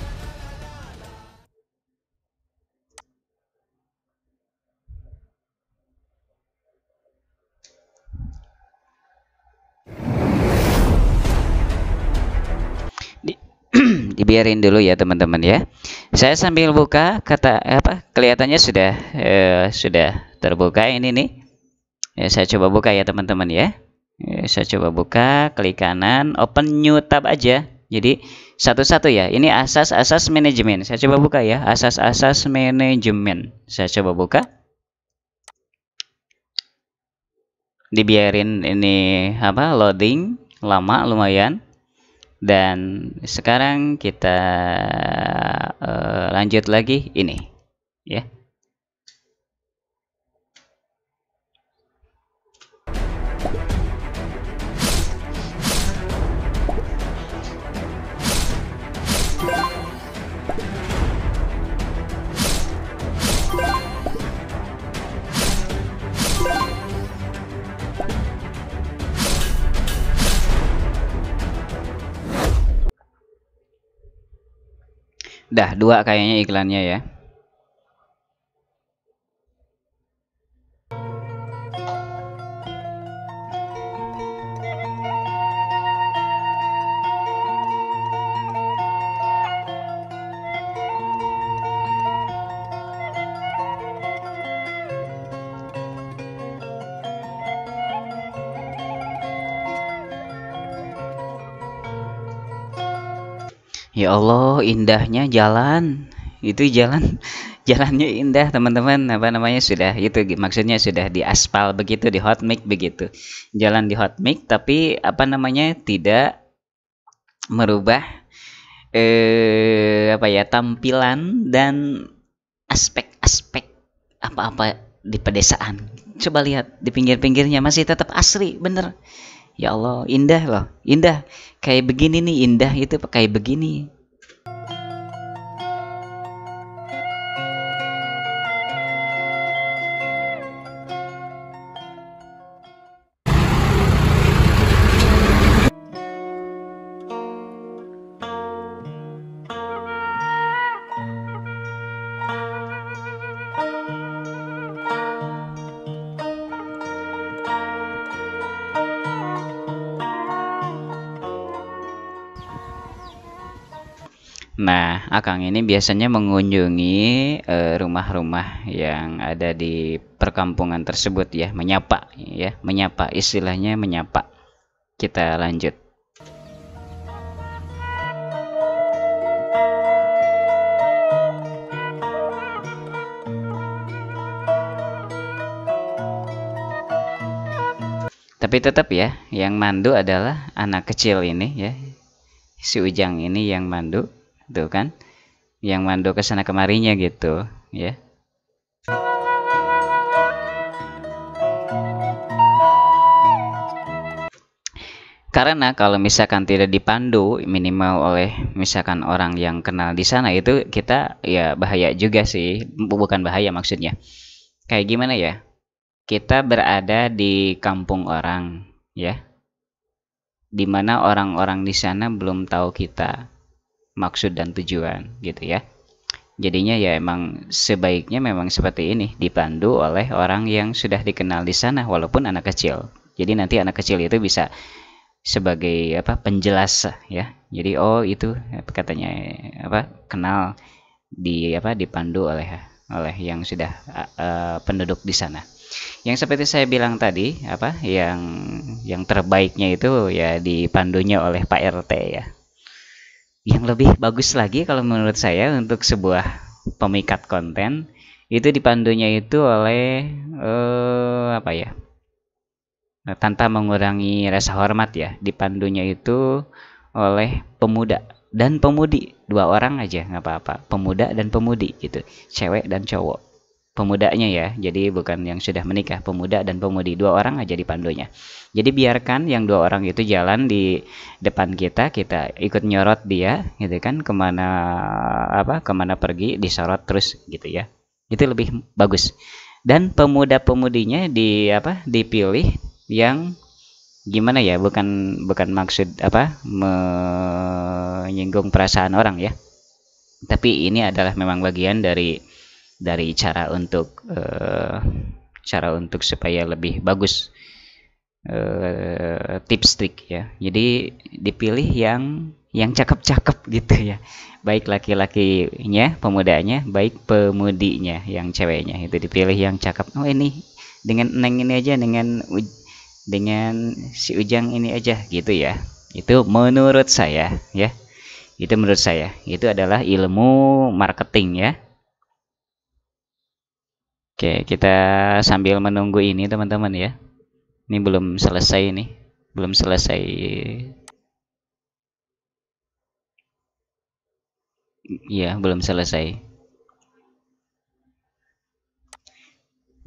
<clears throat> dibiarin dulu ya teman-teman ya saya sambil buka kata apa kelihatannya sudah eh, sudah terbuka ini nih ya, saya coba buka ya teman-teman ya. ya saya coba buka klik kanan open new tab aja jadi satu-satu ya ini asas-asas manajemen saya coba buka ya asas-asas manajemen saya coba buka dibiarin ini apa loading lama lumayan dan sekarang kita uh, lanjut lagi ini ya Dah dua kayaknya iklannya ya. ya Allah indahnya jalan itu jalan <laughs> jalannya indah teman-teman apa namanya sudah itu maksudnya sudah di aspal begitu di hot mic begitu jalan di hot mic tapi apa namanya tidak merubah eh apa ya tampilan dan aspek-aspek apa-apa di pedesaan coba lihat di pinggir-pinggirnya masih tetap asri bener Ya Allah, indah loh, indah. Kayak begini nih, indah itu kayak begini. Akang ah, ini biasanya mengunjungi eh, rumah-rumah yang ada di perkampungan tersebut ya, menyapa ya, menyapa istilahnya menyapa. Kita lanjut. Tapi tetap ya, yang mandu adalah anak kecil ini ya. Si Ujang ini yang mandu tuh kan yang mandu ke sana kemarinya gitu ya karena kalau misalkan tidak dipandu minimal oleh misalkan orang yang kenal di sana itu kita ya bahaya juga sih bukan bahaya maksudnya kayak gimana ya kita berada di kampung orang ya dimana orang-orang di sana belum tahu kita maksud dan tujuan gitu ya jadinya ya emang sebaiknya memang seperti ini dipandu oleh orang yang sudah dikenal di sana walaupun anak kecil jadi nanti anak kecil itu bisa sebagai apa penjelas ya jadi oh itu katanya apa kenal di apa dipandu oleh oleh yang sudah uh, penduduk di sana yang seperti saya bilang tadi apa yang yang terbaiknya itu ya dipandunya oleh Pak RT ya yang lebih bagus lagi kalau menurut saya untuk sebuah pemikat konten itu dipandunya itu oleh uh, apa ya tanpa mengurangi rasa hormat ya dipandunya itu oleh pemuda dan pemudi dua orang aja nggak apa-apa pemuda dan pemudi gitu cewek dan cowok pemudanya ya. Jadi bukan yang sudah menikah, pemuda dan pemudi dua orang aja di dipandunya. Jadi biarkan yang dua orang itu jalan di depan kita, kita ikut nyorot dia, gitu kan? Kemana apa? Kemana pergi disorot terus gitu ya. Itu lebih bagus. Dan pemuda-pemudinya di apa? Dipilih yang gimana ya? Bukan bukan maksud apa? menyinggung perasaan orang ya. Tapi ini adalah memang bagian dari dari cara untuk uh, cara untuk supaya lebih bagus uh, tips trik ya jadi dipilih yang yang cakep-cakep <laughs> gitu ya baik laki-lakinya pemudanya baik pemudinya yang ceweknya itu dipilih yang cakep oh ini dengan neng ini aja dengan dengan si ujang ini aja gitu ya itu menurut saya ya itu menurut saya itu adalah ilmu marketing ya Oke, kita sambil menunggu ini teman-teman ya. Ini belum selesai nih, belum selesai. Iya, belum selesai.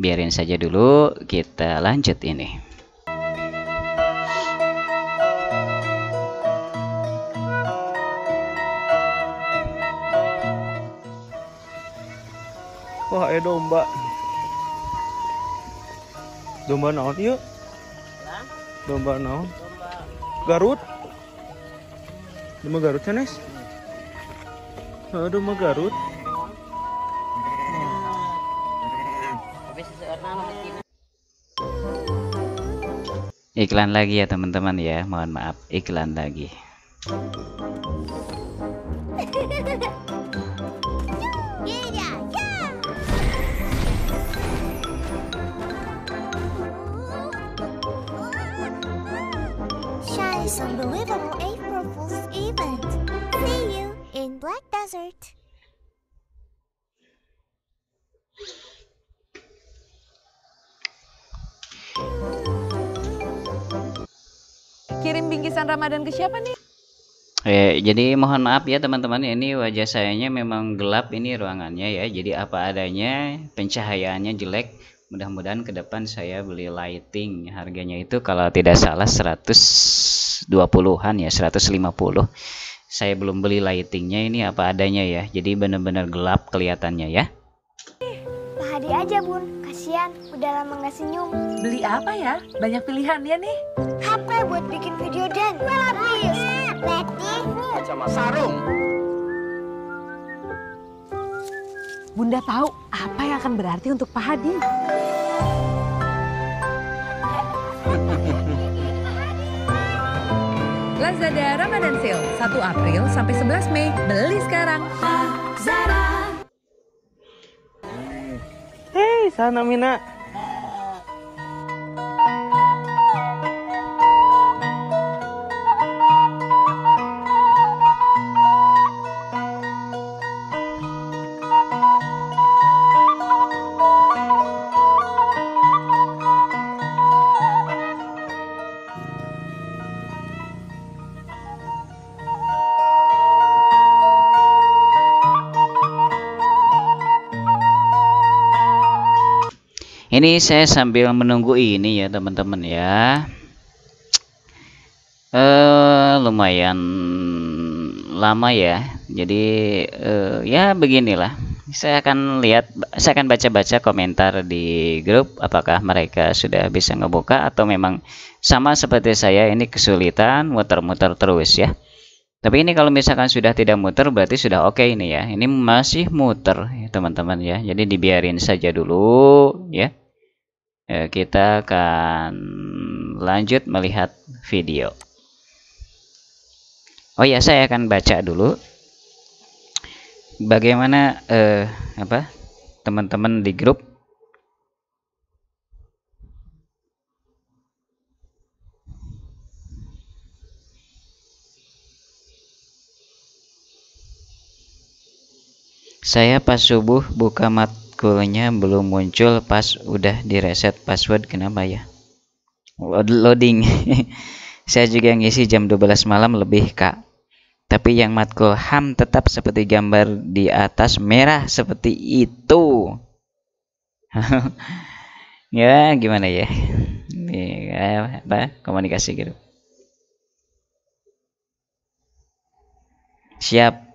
Biarin saja dulu, kita lanjut ini. Wah, domba domba naon yuk iya. domba naon Garut domba Garut cenes oh, hmm. domba Garut hmm. Iklan lagi ya teman-teman ya, mohon maaf iklan lagi. this unbelievable April Fool's event. See you in Black Desert. Kirim bingkisan Ramadan ke siapa nih? Eh, jadi mohon maaf ya teman-teman, ini wajah sayanya memang gelap ini ruangannya ya. Jadi apa adanya, pencahayaannya jelek mudah-mudahan ke depan saya beli lighting harganya itu kalau tidak salah 120-an ya 150 saya belum beli lightingnya ini apa adanya ya jadi benar-benar gelap kelihatannya ya Pak Hadi aja bun kasihan udah lama nggak senyum beli apa ya banyak pilihan ya nih HP buat bikin video dan lapis batik sama sarung Bunda tahu apa yang akan berarti untuk Pak Hadi. <laughs> Lazada Ramadan Sale 1 April sampai 11 Mei. Beli sekarang. Hey, sana Mina. ini saya sambil menunggu ini ya teman-teman ya eh lumayan lama ya jadi e, ya beginilah saya akan lihat saya akan baca-baca komentar di grup apakah mereka sudah bisa ngebuka atau memang sama seperti saya ini kesulitan muter-muter terus ya tapi ini kalau misalkan sudah tidak muter berarti sudah oke okay ini ya. Ini masih muter ya, teman-teman ya, ya. Jadi dibiarin saja dulu ya ya, kita akan lanjut melihat video oh ya saya akan baca dulu bagaimana eh, apa teman-teman di grup saya pas subuh buka mata sequelnya belum muncul pas udah di reset password kenapa ya loading <laughs> saya juga ngisi jam 12 malam lebih kak tapi yang matkul ham tetap seperti gambar di atas merah seperti itu <laughs> ya gimana ya ini apa komunikasi gitu siap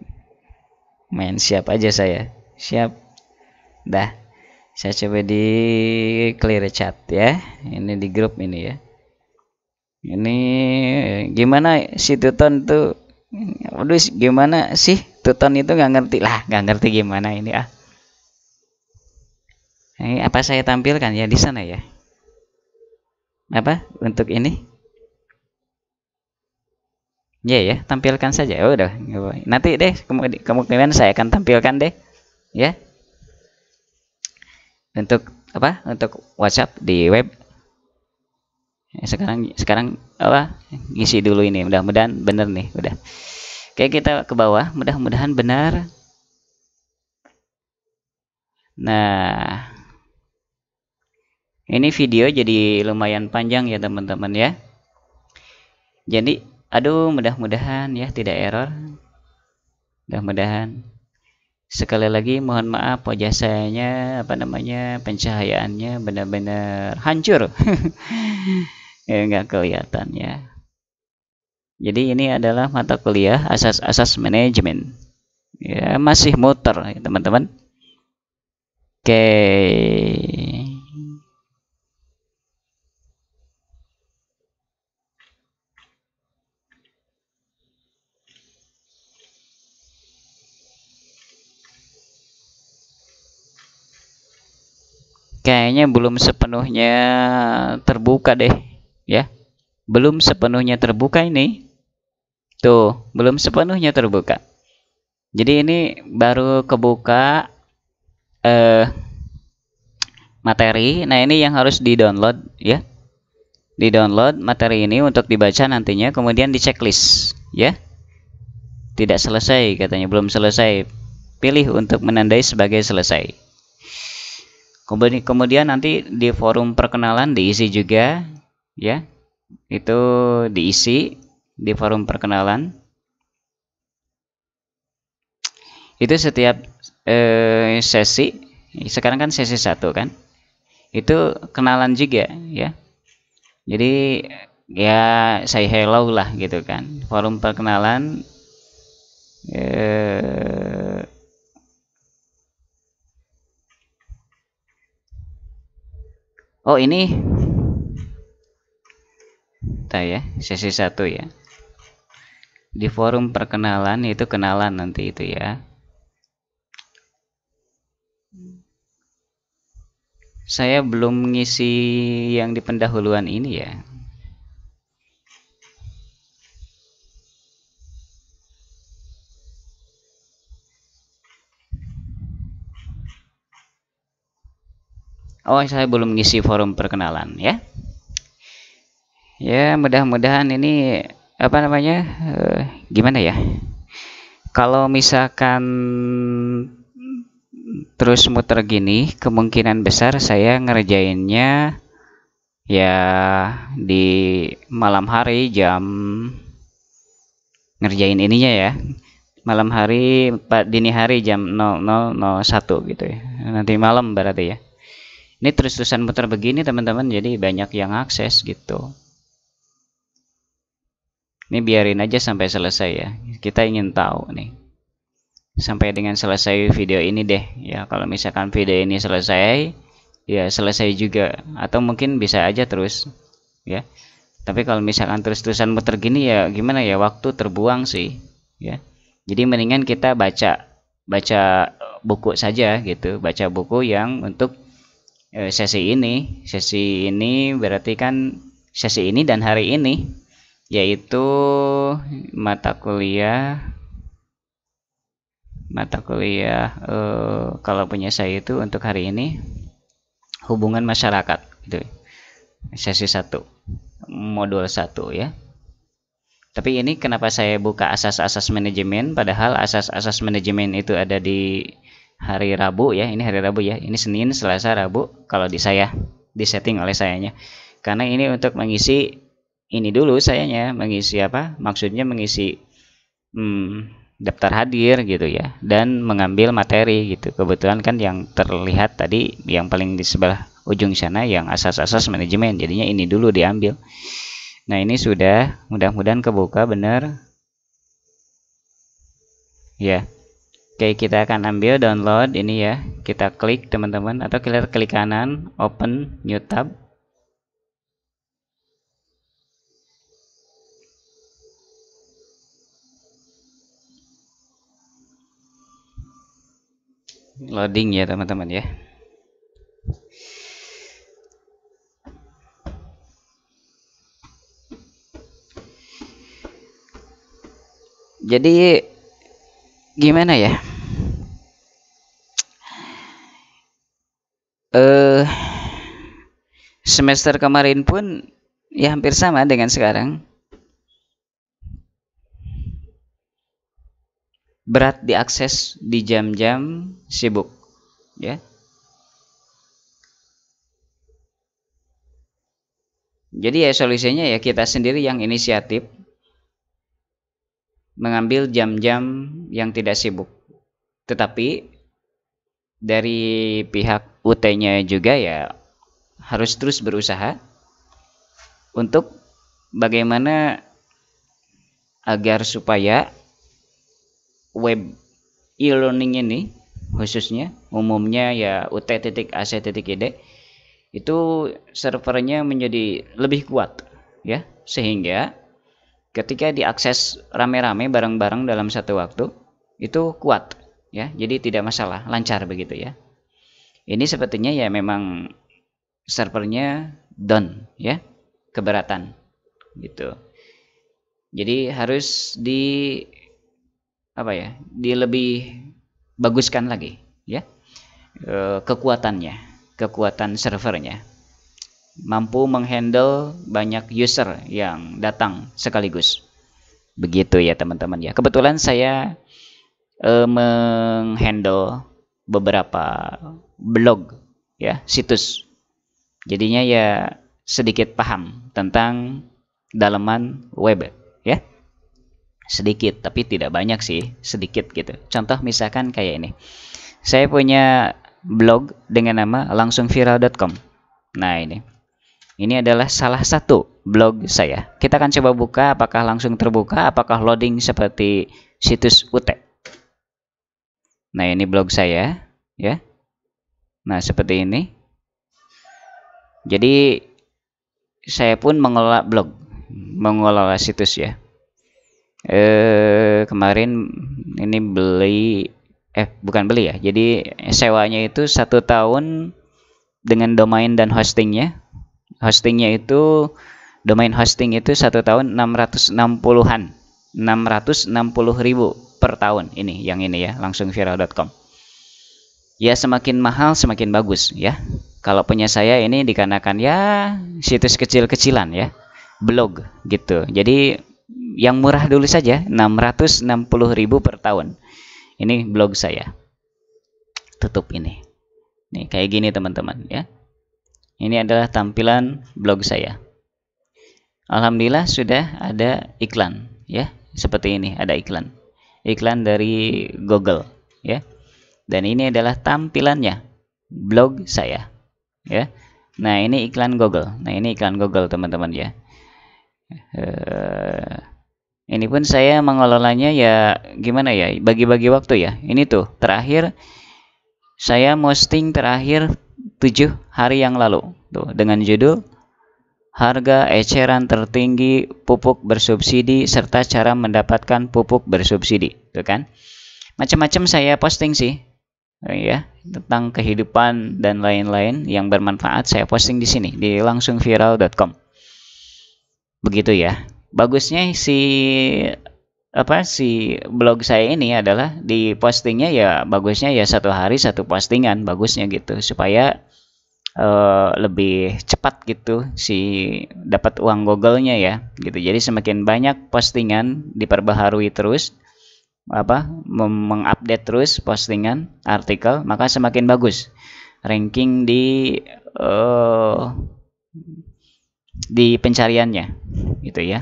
main siap aja saya siap dah saya coba di clear chat ya ini di grup ini ya ini gimana si Tuton tuh waduh gimana sih Tuton itu nggak ngerti lah nggak ngerti gimana ini ah ini apa saya tampilkan ya di sana ya apa untuk ini iya ya yeah, ya yeah, tampilkan saja oh, udah nanti deh kemudian, kemudian saya akan tampilkan deh ya yeah untuk apa untuk WhatsApp di web ya, sekarang sekarang apa ngisi dulu ini mudah-mudahan bener nih udah oke kita ke bawah mudah-mudahan benar nah ini video jadi lumayan panjang ya teman-teman ya jadi aduh mudah-mudahan ya tidak error mudah-mudahan sekali lagi mohon maaf wajah sayanya apa namanya pencahayaannya benar-benar hancur <laughs> ya, nggak ya, kelihatan ya jadi ini adalah mata kuliah asas-asas manajemen ya masih muter ya, teman-teman ya, oke okay. kayaknya belum sepenuhnya terbuka deh ya belum sepenuhnya terbuka ini tuh belum sepenuhnya terbuka jadi ini baru kebuka eh, materi nah ini yang harus di download ya di download materi ini untuk dibaca nantinya kemudian di checklist ya tidak selesai katanya belum selesai pilih untuk menandai sebagai selesai Kemudian, nanti di forum perkenalan diisi juga ya. Itu diisi di forum perkenalan. Itu setiap eh, sesi sekarang kan sesi satu kan. Itu kenalan juga ya. Jadi ya saya hello lah gitu kan. Forum perkenalan eh oh ini kita ya sesi satu ya di forum perkenalan itu kenalan nanti itu ya saya belum ngisi yang di pendahuluan ini ya Oh, saya belum ngisi forum perkenalan ya. Ya, mudah-mudahan ini apa namanya? Uh, gimana ya? Kalau misalkan terus muter gini, kemungkinan besar saya ngerjainnya ya di malam hari jam ngerjain ininya ya malam hari dini hari jam 00.01 gitu ya nanti malam berarti ya ini terus-terusan muter begini teman-teman jadi banyak yang akses gitu ini biarin aja sampai selesai ya kita ingin tahu nih sampai dengan selesai video ini deh ya kalau misalkan video ini selesai ya selesai juga atau mungkin bisa aja terus ya tapi kalau misalkan terus-terusan muter gini ya gimana ya waktu terbuang sih ya jadi mendingan kita baca baca buku saja gitu baca buku yang untuk Eh, sesi ini. Sesi ini berarti kan sesi ini dan hari ini yaitu mata kuliah mata kuliah eh, kalau punya saya itu untuk hari ini hubungan masyarakat itu sesi satu modul satu ya tapi ini kenapa saya buka asas-asas manajemen padahal asas-asas manajemen itu ada di hari Rabu ya ini hari Rabu ya ini Senin Selasa Rabu kalau di saya disetting oleh sayanya karena ini untuk mengisi ini dulu sayanya mengisi apa maksudnya mengisi hmm, daftar hadir gitu ya dan mengambil materi gitu kebetulan kan yang terlihat tadi yang paling di sebelah ujung sana yang asas-asas manajemen jadinya ini dulu diambil nah ini sudah mudah-mudahan kebuka benar ya Oke, kita akan ambil download ini ya. Kita klik teman-teman atau kita klik kanan, open new tab. Loading ya teman-teman ya. Jadi gimana ya eh semester kemarin pun ya hampir sama dengan sekarang berat diakses di jam-jam sibuk ya jadi ya solusinya ya kita sendiri yang inisiatif mengambil jam-jam yang tidak sibuk. Tetapi dari pihak UT-nya juga ya harus terus berusaha untuk bagaimana agar supaya web e-learning ini khususnya umumnya ya ut.ac.id itu servernya menjadi lebih kuat ya sehingga ketika diakses rame-rame bareng-bareng dalam satu waktu itu kuat ya jadi tidak masalah lancar begitu ya ini sepertinya ya memang servernya down ya keberatan gitu jadi harus di apa ya di lebih baguskan lagi ya eh, kekuatannya kekuatan servernya mampu menghandle banyak user yang datang sekaligus. Begitu ya teman-teman ya. Kebetulan saya eh, menghandle beberapa blog ya, situs. Jadinya ya sedikit paham tentang dalaman web ya. Sedikit tapi tidak banyak sih, sedikit gitu. Contoh misalkan kayak ini. Saya punya blog dengan nama langsungviral.com. Nah, ini ini adalah salah satu blog saya. Kita akan coba buka apakah langsung terbuka, apakah loading seperti situs UT. Nah, ini blog saya, ya. Nah, seperti ini. Jadi saya pun mengelola blog, mengelola situs ya. Eh kemarin ini beli eh bukan beli ya. Jadi sewanya itu satu tahun dengan domain dan hostingnya hostingnya itu domain hosting itu satu tahun 660-an 660 ribu per tahun ini yang ini ya langsung viral.com ya semakin mahal semakin bagus ya kalau punya saya ini dikarenakan ya situs kecil-kecilan ya blog gitu jadi yang murah dulu saja 660 ribu per tahun ini blog saya tutup ini nih kayak gini teman-teman ya ini adalah tampilan blog saya. Alhamdulillah sudah ada iklan ya, seperti ini ada iklan. Iklan dari Google ya. Dan ini adalah tampilannya blog saya ya. Nah, ini iklan Google. Nah, ini iklan Google teman-teman ya. Uh, ini pun saya mengelolanya ya gimana ya bagi-bagi waktu ya ini tuh terakhir saya posting terakhir 7 hari yang lalu tuh dengan judul harga eceran tertinggi pupuk bersubsidi serta cara mendapatkan pupuk bersubsidi tuh kan macam-macam saya posting sih ya tentang kehidupan dan lain-lain yang bermanfaat saya posting di sini di langsungviral.com begitu ya bagusnya si apa si blog saya ini adalah di postingnya ya bagusnya ya satu hari satu postingan bagusnya gitu supaya Eh, lebih cepat gitu si dapat uang Google-nya ya gitu. Jadi semakin banyak postingan diperbaharui terus apa mengupdate terus postingan artikel maka semakin bagus ranking di uh, di pencariannya gitu ya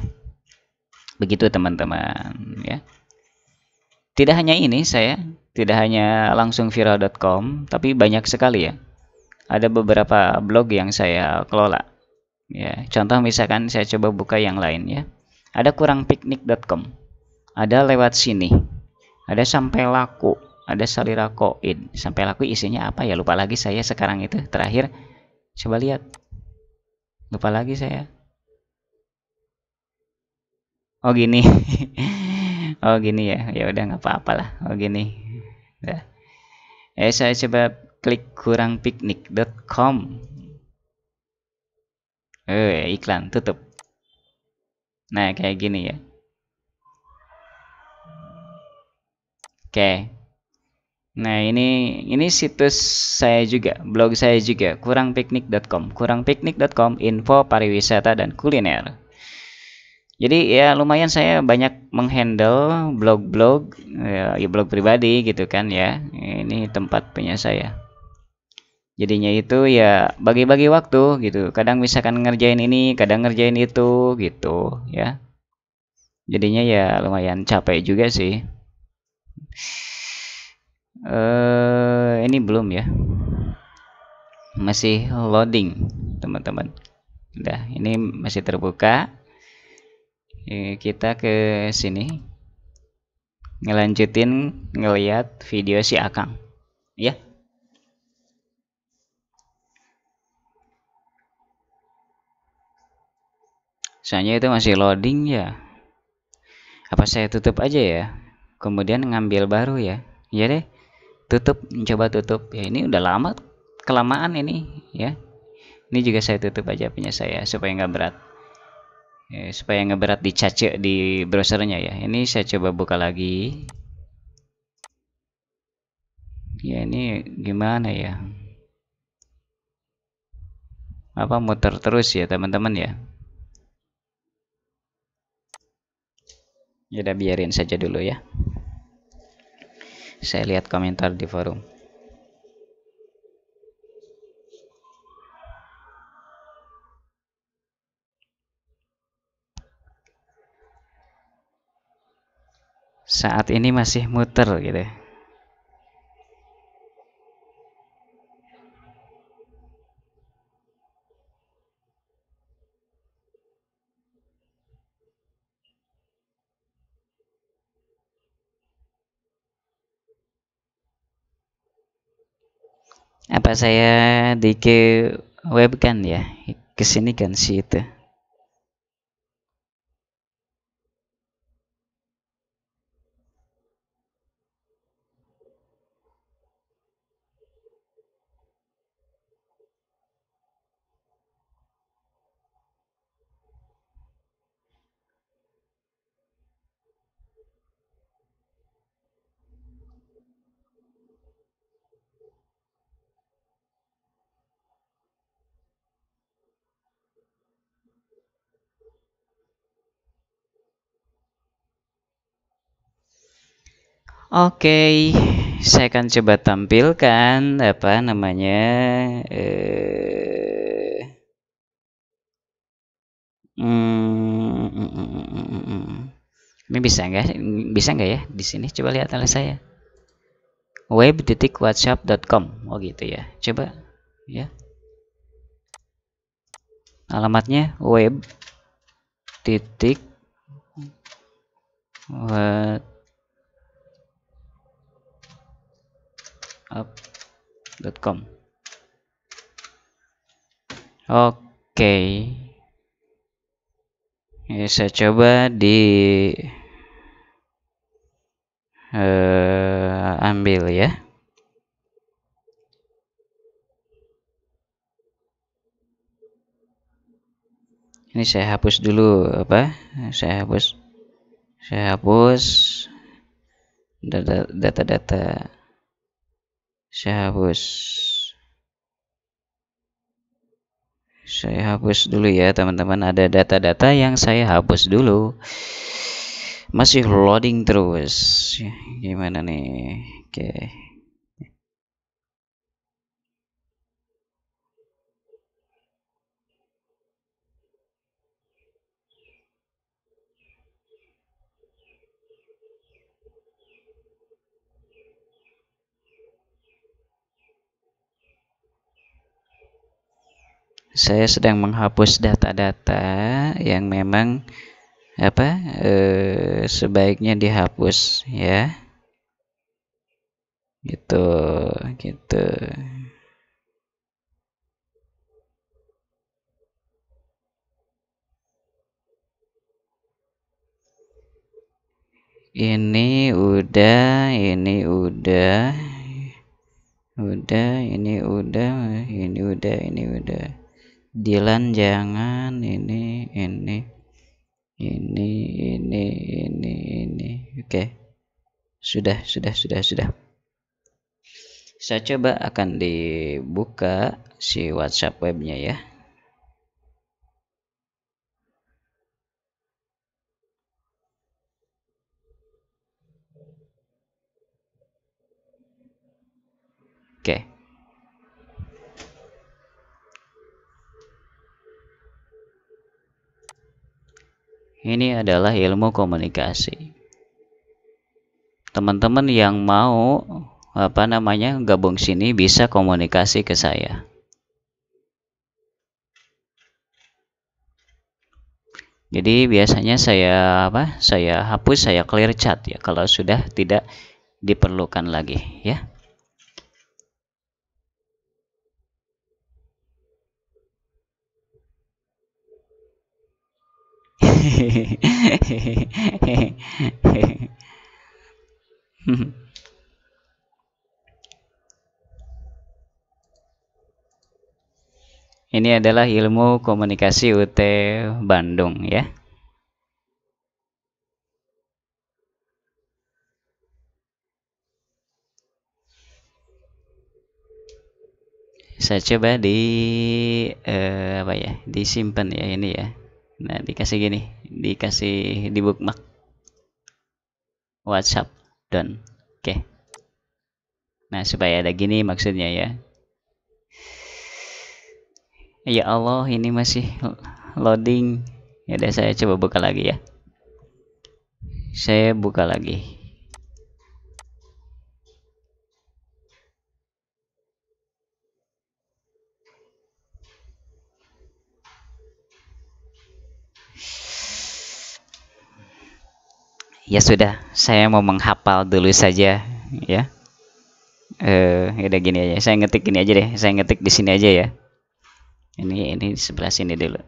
begitu teman-teman ya tidak hanya ini saya tidak hanya langsung viral.com tapi banyak sekali ya ada beberapa blog yang saya kelola. Ya, contoh misalkan saya coba buka yang lain ya. Ada kurangpiknik.com. Ada lewat sini. Ada sampai laku, ada salira koin. Sampai laku isinya apa ya? Lupa lagi saya sekarang itu terakhir. Coba lihat. Lupa lagi saya. Oh gini. <laughs> oh gini ya. Ya udah nggak apa-apalah. Oh gini. Ya. Eh saya coba klik kurangpiknik.com eh iklan tutup nah kayak gini ya oke nah ini ini situs saya juga blog saya juga kurangpiknik.com kurangpiknik.com info pariwisata dan kuliner jadi ya lumayan saya banyak menghandle blog-blog ya, ya blog pribadi gitu kan ya ini tempat punya saya jadinya itu ya bagi-bagi waktu gitu kadang misalkan ngerjain ini kadang ngerjain itu gitu ya jadinya ya lumayan capek juga sih eh ini belum ya masih loading teman-teman udah ini masih terbuka e, kita ke sini ngelanjutin ngeliat video si Akang ya soalnya itu masih loading ya apa saya tutup aja ya kemudian ngambil baru ya ya deh tutup coba tutup ya ini udah lama kelamaan ini ya ini juga saya tutup aja punya saya supaya nggak berat ya, supaya nggak berat dicacik di browsernya ya ini saya coba buka lagi ya ini gimana ya apa muter terus ya teman-teman ya ya udah biarin saja dulu ya saya lihat komentar di forum saat ini masih muter gitu ya. apa saya di ke webcam kan ya kesini kan si itu Oke, saya akan coba tampilkan apa namanya eh, hmm, ini bisa nggak? Bisa nggak ya di sini? Coba lihat oleh saya. web.whatsapp.com. Oh gitu ya. Coba ya. Alamatnya web titik what up.com oke okay. saya coba di uh, ambil ya ini saya hapus dulu apa saya hapus saya hapus data-data saya hapus saya hapus dulu ya teman-teman ada data-data yang saya hapus dulu masih loading terus gimana nih oke okay. saya sedang menghapus data-data yang memang apa e, sebaiknya dihapus ya gitu gitu ini udah ini udah udah ini udah ini udah ini udah Dilan jangan ini ini ini ini ini ini oke okay. sudah sudah sudah sudah saya coba akan dibuka si WhatsApp webnya ya oke okay. Ini adalah ilmu komunikasi. Teman-teman yang mau apa namanya gabung sini bisa komunikasi ke saya. Jadi biasanya saya apa? Saya hapus, saya clear chat ya kalau sudah tidak diperlukan lagi ya. <laughs> Ini adalah ilmu komunikasi UT Bandung ya. Saya coba di eh, apa ya? Disimpan ya ini ya. Nah, dikasih gini dikasih di bookmark WhatsApp done oke okay. nah supaya ada gini maksudnya ya ya Allah ini masih loading ya saya coba buka lagi ya saya buka lagi ya sudah saya mau menghafal dulu saja ya eh uh, udah gini aja saya ngetik ini aja deh saya ngetik di sini aja ya ini ini sebelah sini dulu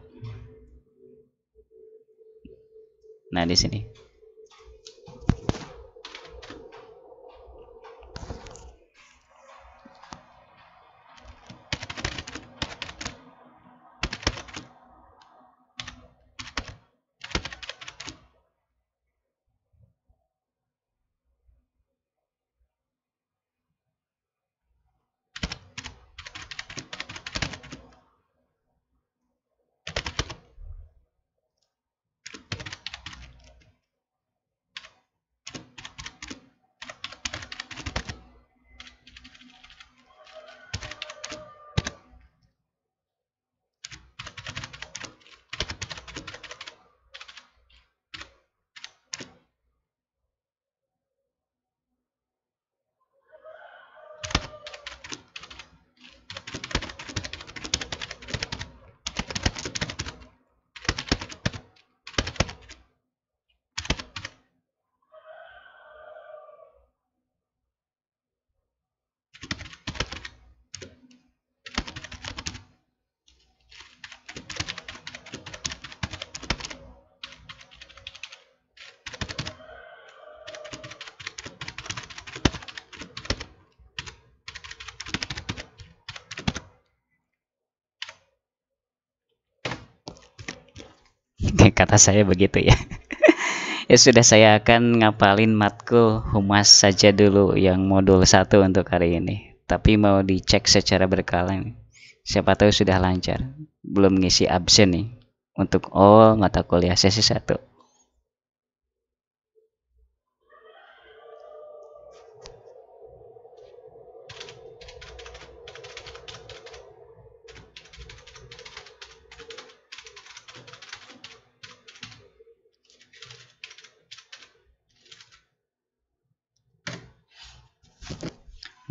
nah di sini saya begitu ya <laughs> ya sudah saya akan ngapalin matkul humas saja dulu yang modul satu untuk hari ini tapi mau dicek secara berkala nih. siapa tahu sudah lancar belum ngisi absen nih untuk all oh, mata kuliah sesi satu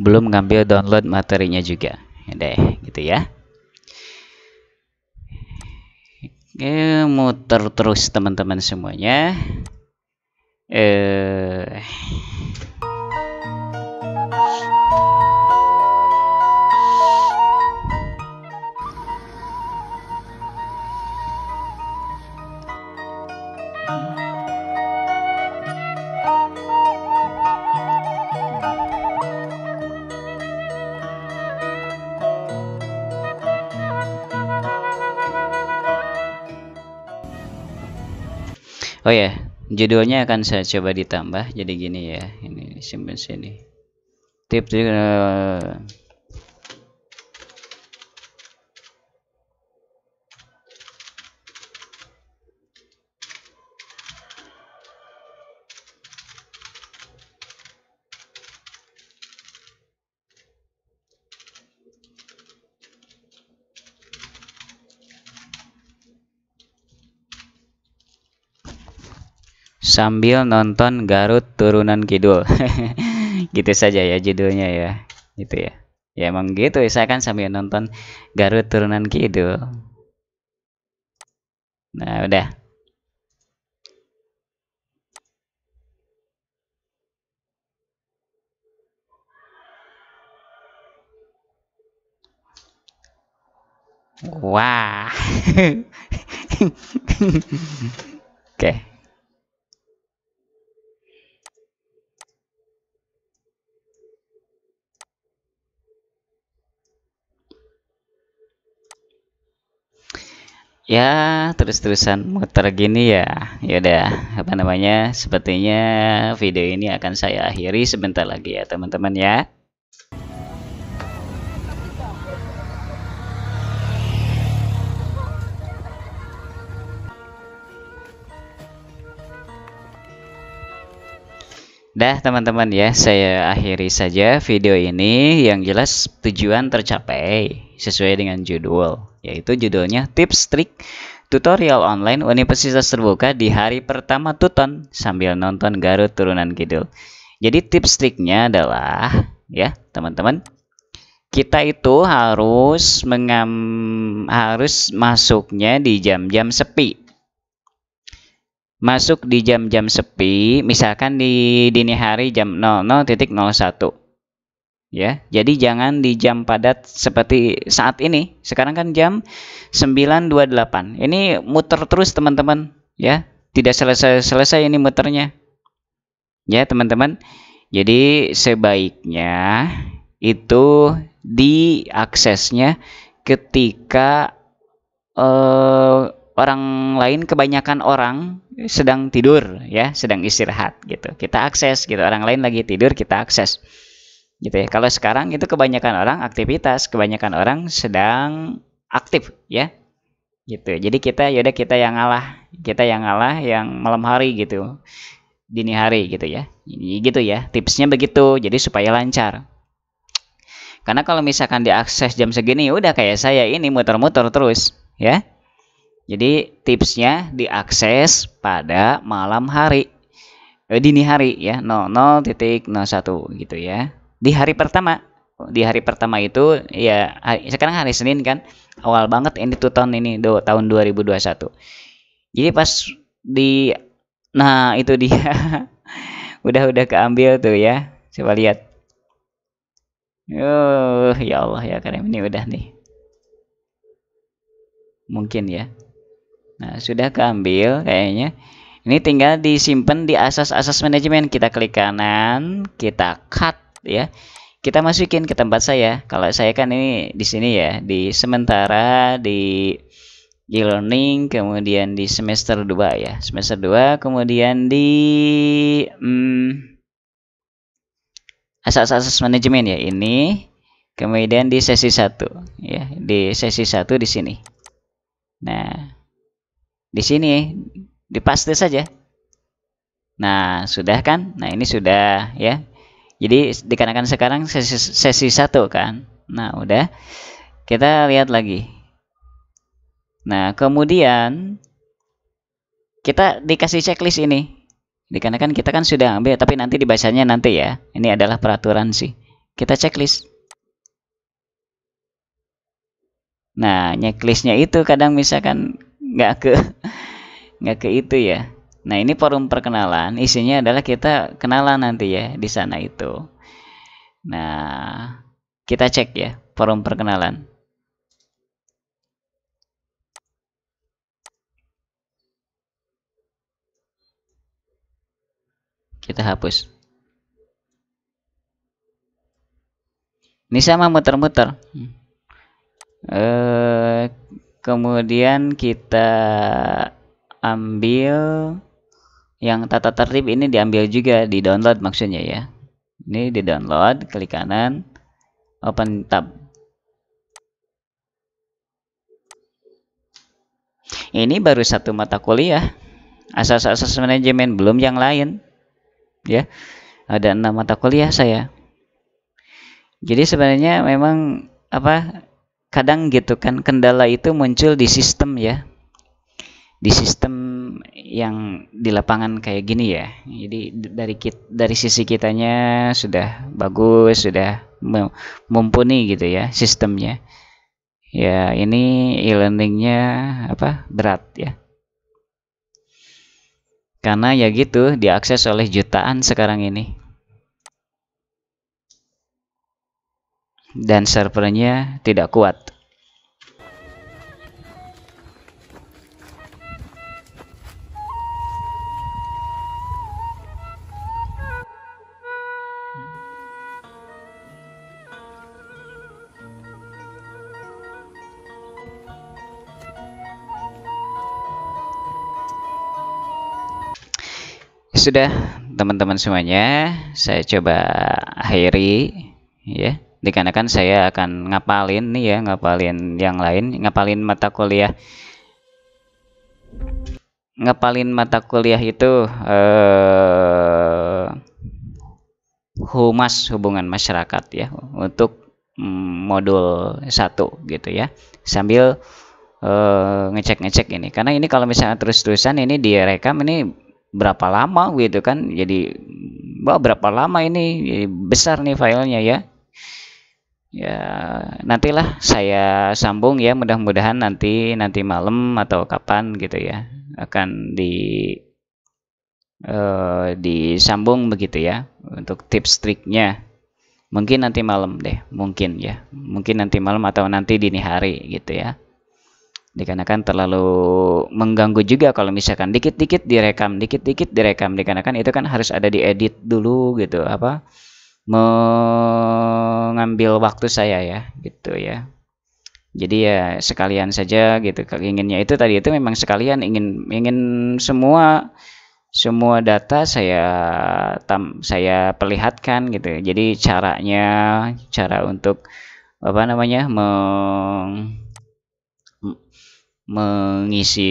sebelum ngambil download materinya juga ya deh gitu ya Oke, muter terus teman-teman semuanya eh oh ya judulnya akan saya coba ditambah jadi gini ya ini simpan sini tips uh, eh, sambil nonton Garut Turunan Kidul. <laughs> gitu saja ya judulnya ya. Gitu ya. Ya emang gitu, ya, saya kan sambil nonton Garut Turunan Kidul. Nah, udah. Wah. Wow. <laughs> Oke. okay. ya terus-terusan muter gini ya ya udah apa namanya sepertinya video ini akan saya akhiri sebentar lagi ya teman-teman ya Dah teman-teman ya, saya akhiri saja video ini yang jelas tujuan tercapai sesuai dengan judul, yaitu judulnya Tips Trik Tutorial Online Universitas Terbuka di hari pertama Tuton sambil nonton Garut Turunan Kidul. Jadi tips triknya adalah ya, teman-teman, kita itu harus mengam harus masuknya di jam-jam sepi. Masuk di jam-jam sepi, misalkan di dini hari jam 00.01 ya. Jadi jangan di jam padat seperti saat ini. Sekarang kan jam 9.28. Ini muter terus teman-teman, ya. Tidak selesai-selesai ini muternya. Ya, teman-teman. Jadi sebaiknya itu diaksesnya ketika eh, orang lain kebanyakan orang sedang tidur ya, sedang istirahat gitu. Kita akses gitu. Orang lain lagi tidur kita akses gitu ya. Kalau sekarang itu kebanyakan orang aktivitas, kebanyakan orang sedang aktif ya. Gitu. Jadi kita yaudah kita yang ngalah, kita yang ngalah yang malam hari gitu. Dini hari gitu ya. Ini gitu ya. Tipsnya begitu. Jadi supaya lancar. Karena kalau misalkan diakses jam segini ya udah kayak saya ini muter-muter terus ya. Jadi tipsnya diakses pada malam hari. Eh, dini hari ya 00.01 gitu ya di hari pertama di hari pertama itu ya hari, sekarang hari Senin kan awal banget ini tuh tahun ini do, tahun 2021 jadi pas di nah itu dia <laughs> udah udah keambil tuh ya coba lihat Yo, ya Allah ya karena ini udah nih mungkin ya nah sudah keambil kayaknya ini tinggal disimpan di asas-asas manajemen kita klik kanan kita cut ya kita masukin ke tempat saya. Kalau saya kan ini di sini ya, di sementara di e-learning, kemudian di semester 2 ya. Semester 2 kemudian di hmm, asas-asas manajemen ya ini. Kemudian di sesi 1 ya, di sesi 1 di sini. Nah, di sini di paste saja. Nah, sudah kan? Nah, ini sudah ya. Jadi dikarenakan sekarang sesi, sesi satu kan. Nah, udah. Kita lihat lagi. Nah, kemudian kita dikasih checklist ini. Dikarenakan kita kan sudah ambil, tapi nanti dibacanya nanti ya. Ini adalah peraturan sih. Kita checklist. Nah, checklistnya itu kadang misalkan nggak ke <laughs> nggak ke itu ya Nah, ini forum perkenalan, isinya adalah kita kenalan nanti ya di sana itu. Nah, kita cek ya forum perkenalan. Kita hapus. Ini sama muter-muter. Eh, kemudian kita ambil yang tata tertib ini diambil juga di download maksudnya ya ini di download klik kanan open tab ini baru satu mata kuliah asas-asas manajemen belum yang lain ya ada enam mata kuliah saya jadi sebenarnya memang apa kadang gitu kan kendala itu muncul di sistem ya di sistem yang di lapangan kayak gini ya. Jadi dari kit, dari sisi kitanya sudah bagus, sudah mumpuni gitu ya sistemnya. Ya, ini e-learningnya apa? berat ya. Karena ya gitu diakses oleh jutaan sekarang ini. Dan servernya tidak kuat. sudah teman-teman semuanya saya coba akhiri ya dikarenakan saya akan ngapalin nih ya ngapalin yang lain ngapalin mata kuliah ngapalin mata kuliah itu eh, humas hubungan masyarakat ya untuk modul satu gitu ya sambil eh, ngecek-ngecek uh, ini karena ini kalau misalnya terus-terusan ini direkam ini berapa lama gitu kan jadi wah berapa lama ini jadi besar nih filenya ya ya nantilah saya sambung ya mudah-mudahan nanti nanti malam atau kapan gitu ya akan di uh, disambung begitu ya untuk tips triknya mungkin nanti malam deh mungkin ya mungkin nanti malam atau nanti dini hari gitu ya dikarenakan terlalu mengganggu juga kalau misalkan dikit-dikit direkam, dikit-dikit direkam dikarenakan itu kan harus ada diedit dulu gitu apa mengambil waktu saya ya gitu ya. Jadi ya sekalian saja gitu keinginnya itu tadi itu memang sekalian ingin ingin semua semua data saya tam saya perlihatkan gitu. Jadi caranya cara untuk apa namanya meng mengisi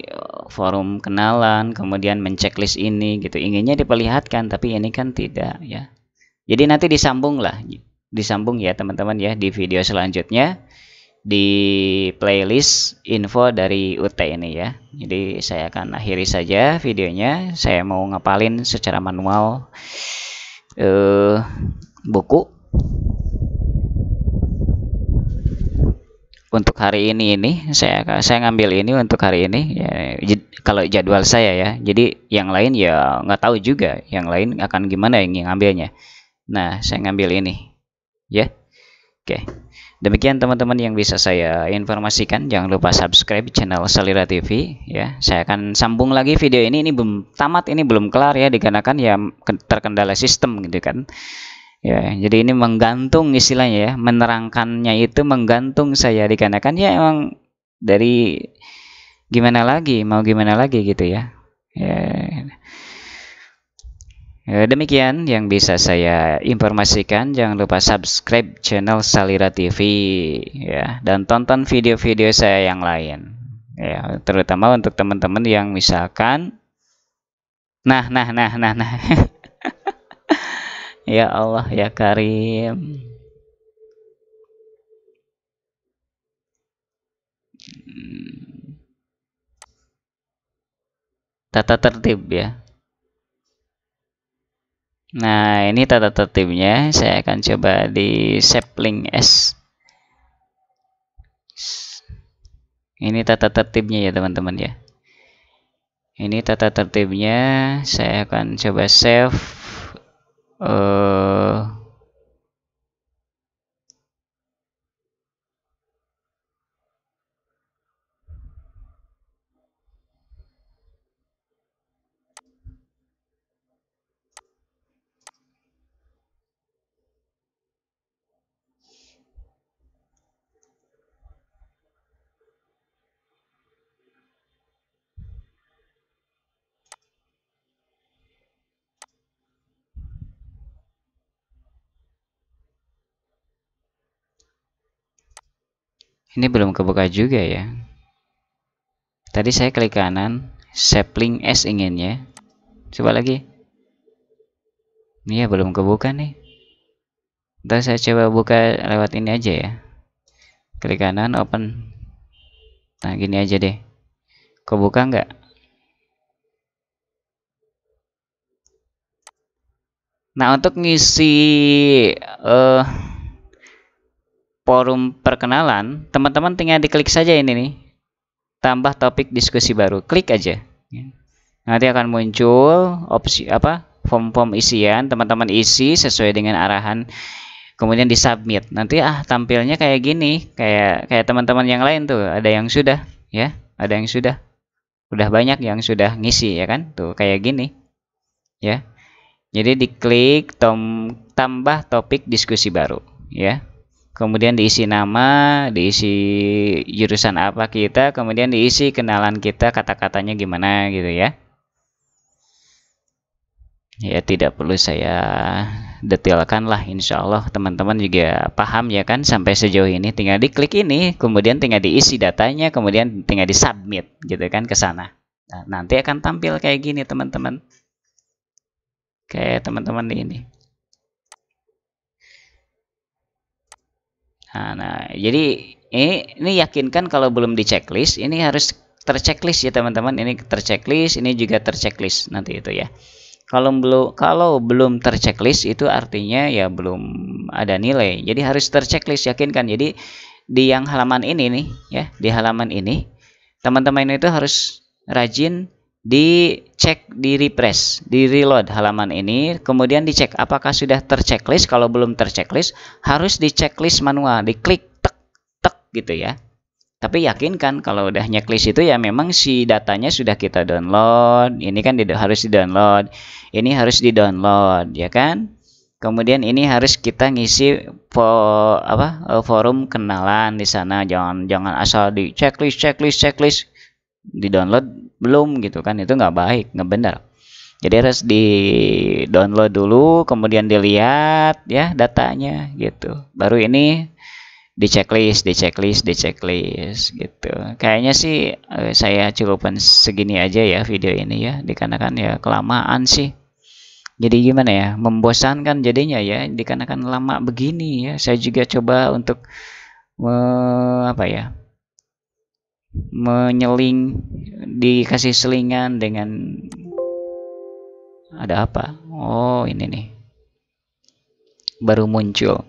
eh, forum kenalan, kemudian menceklis ini gitu. Inginnya diperlihatkan tapi ini kan tidak ya. Jadi nanti disambung lah. Disambung ya teman-teman ya di video selanjutnya di playlist info dari UT ini ya. Jadi saya akan akhiri saja videonya. Saya mau ngapalin secara manual eh buku untuk hari ini ini saya saya ngambil ini untuk hari ini ya, jid, kalau jadwal saya ya jadi yang lain ya nggak tahu juga yang lain akan gimana yang ngambilnya nah saya ngambil ini ya oke demikian teman-teman yang bisa saya informasikan jangan lupa subscribe channel Salira TV ya saya akan sambung lagi video ini ini belum tamat ini belum kelar ya dikarenakan ya terkendala sistem gitu kan ya jadi ini menggantung istilahnya ya menerangkannya itu menggantung saya dikarenakan ya emang dari gimana lagi mau gimana lagi gitu ya ya, ya Demikian yang bisa saya informasikan. Jangan lupa subscribe channel Salira TV ya dan tonton video-video saya yang lain. Ya, terutama untuk teman-teman yang misalkan nah nah nah nah nah <laughs> Ya Allah ya Karim. Tata tertib ya. Nah, ini tata tertibnya. Saya akan coba di sapling S. Ini tata tertibnya ya, teman-teman ya. Ini tata tertibnya. Saya akan coba save 呃。Ini belum kebuka juga ya. Tadi saya klik kanan, sapling S inginnya. Coba lagi. Ini ya belum kebuka nih. Ntar saya coba buka lewat ini aja ya. Klik kanan, open. Nah gini aja deh. Kebuka nggak? Nah untuk ngisi uh, forum perkenalan, teman-teman tinggal diklik saja ini nih. Tambah topik diskusi baru. Klik aja. Ya. Nanti akan muncul opsi apa? form-form isian, teman-teman isi sesuai dengan arahan kemudian di submit Nanti ah tampilnya kayak gini, kayak kayak teman-teman yang lain tuh, ada yang sudah ya, ada yang sudah. Udah banyak yang sudah ngisi ya kan? Tuh kayak gini. Ya. Jadi diklik tom, tambah topik diskusi baru, ya kemudian diisi nama, diisi jurusan apa kita, kemudian diisi kenalan kita, kata-katanya gimana gitu ya. Ya tidak perlu saya detilkan lah insya Allah teman-teman juga paham ya kan sampai sejauh ini tinggal diklik ini kemudian tinggal diisi datanya kemudian tinggal di submit gitu kan ke sana nah, nanti akan tampil kayak gini teman-teman kayak teman-teman ini Nah, nah jadi ini, ini yakinkan kalau belum di checklist, ini harus terchecklist ya teman-teman. Ini terchecklist, ini juga terchecklist nanti itu ya. Kalau belum kalau belum terchecklist itu artinya ya belum ada nilai. Jadi harus terchecklist yakinkan. Jadi di yang halaman ini nih ya, di halaman ini teman-teman itu harus rajin dicek di refresh, di reload halaman ini, kemudian dicek apakah sudah terchecklist. Kalau belum terchecklist, harus diceklis manual, diklik tek tek gitu ya. Tapi yakinkan kalau udah nyeklis itu ya memang si datanya sudah kita download. Ini kan harus di-download. Ini harus di-download, ya kan? Kemudian ini harus kita ngisi for, apa e, forum kenalan di sana. Jangan jangan asal di checklist checklist checklist di download belum gitu kan itu nggak baik nggak benar jadi harus di download dulu kemudian dilihat ya datanya gitu baru ini di checklist di checklist di checklist gitu kayaknya sih eh, saya cukupan segini aja ya video ini ya dikarenakan ya kelamaan sih jadi gimana ya membosankan jadinya ya dikarenakan lama begini ya saya juga coba untuk me, apa ya menyeling dikasih selingan dengan ada apa? Oh, ini nih. Baru muncul.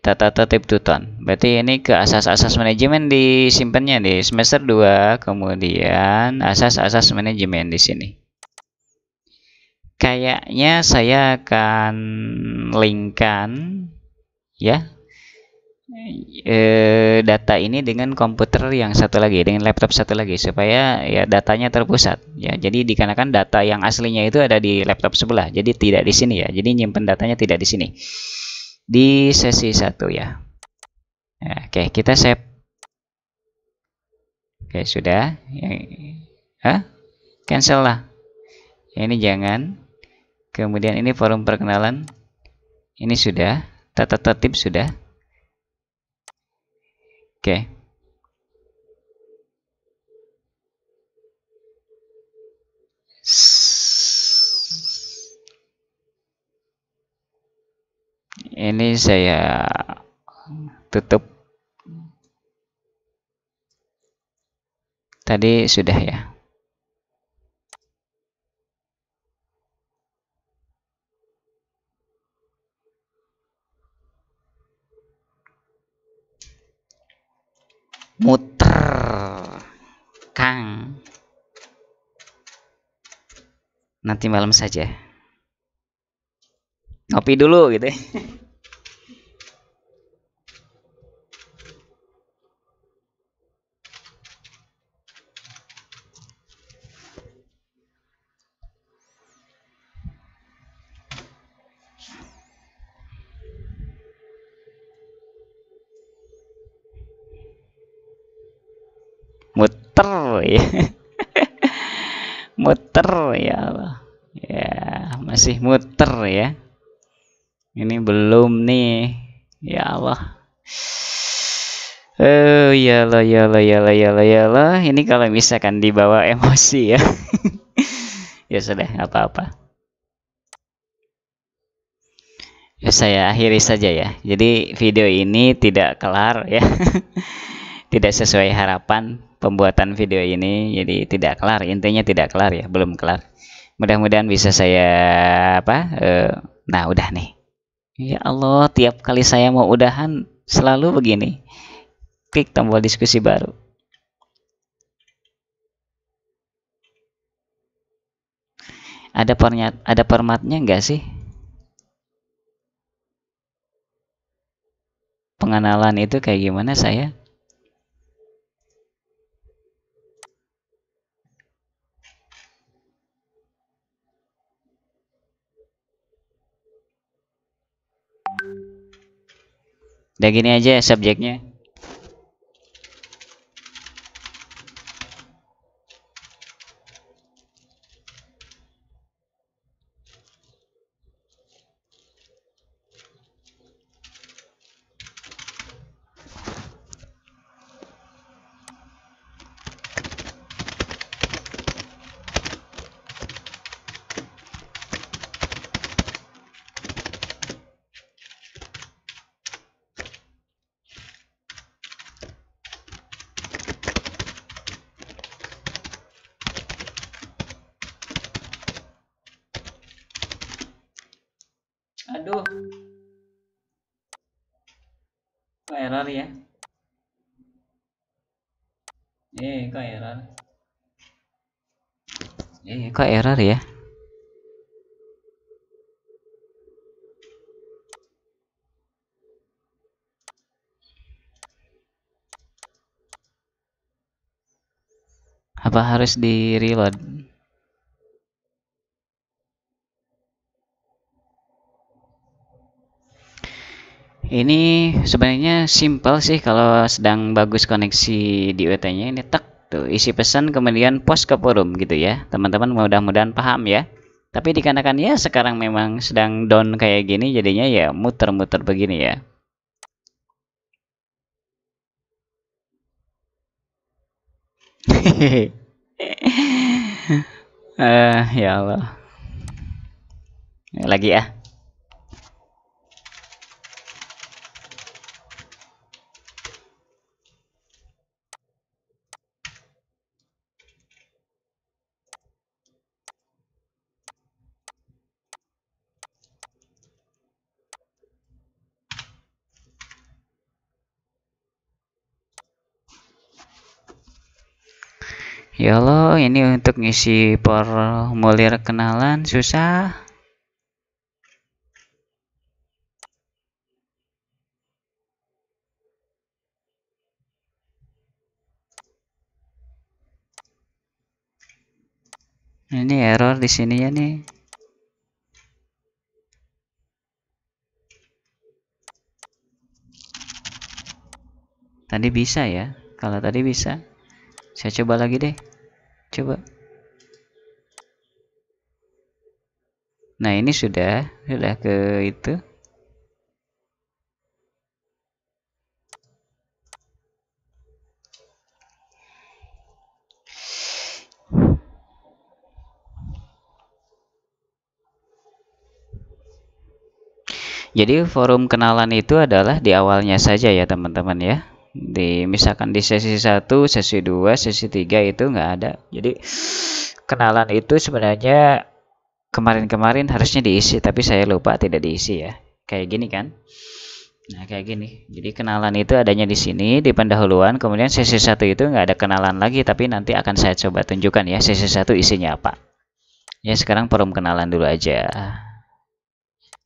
Tata tertib Tuton. Berarti ini ke asas-asas manajemen disimpannya di semester 2, kemudian asas-asas manajemen di sini. Kayaknya saya akan linkkan ya e, data ini dengan komputer yang satu lagi dengan laptop satu lagi supaya ya datanya terpusat ya jadi dikarenakan data yang aslinya itu ada di laptop sebelah jadi tidak di sini ya jadi nyimpen datanya tidak di sini di sesi satu ya, ya oke kita save oke sudah ya, Hah? cancel lah ya, ini jangan kemudian ini forum perkenalan ini sudah Tata tertib sudah. Oke. Okay. Ini saya tutup. Tadi sudah ya. muter kang nanti malam saja ngopi dulu gitu <laughs> muter ya <laughs> muter ya Allah ya masih muter ya ini belum nih ya Allah oh ya Allah ya Allah ya Allah ya Allah ya Allah ini kalau misalkan dibawa emosi ya <laughs> ya sudah apa-apa ya saya akhiri saja ya jadi video ini tidak kelar ya <laughs> tidak sesuai harapan pembuatan video ini jadi tidak kelar intinya tidak kelar ya belum kelar mudah-mudahan bisa saya apa eh, nah udah nih ya Allah tiap kali saya mau udahan selalu begini klik tombol diskusi baru ada pernyat ada formatnya enggak sih pengenalan itu kayak gimana saya udah gini aja subjeknya ya apa harus di reload ini sebenarnya simple sih kalau sedang bagus koneksi di WT nya ini tek Tuh, gitu. isi pesan kemudian post ke forum gitu ya. Teman-teman mudah-mudahan paham ya. Tapi dikarenakan ya sekarang memang sedang down kayak gini jadinya ya muter-muter begini ya. uh, <laughs> ya Allah. Lagi ya. Ya Allah, ini untuk ngisi formulir kenalan susah. Ini error di sini ya nih. Tadi bisa ya, kalau tadi bisa. Saya coba lagi deh coba nah ini sudah sudah ke itu Jadi forum kenalan itu adalah di awalnya saja ya teman-teman ya di misalkan di sesi 1, sesi 2, sesi 3 itu enggak ada. Jadi kenalan itu sebenarnya kemarin-kemarin harusnya diisi tapi saya lupa tidak diisi ya. Kayak gini kan. Nah, kayak gini. Jadi kenalan itu adanya di sini di pendahuluan, kemudian sesi 1 itu enggak ada kenalan lagi tapi nanti akan saya coba tunjukkan ya sesi 1 isinya apa. Ya, sekarang forum kenalan dulu aja.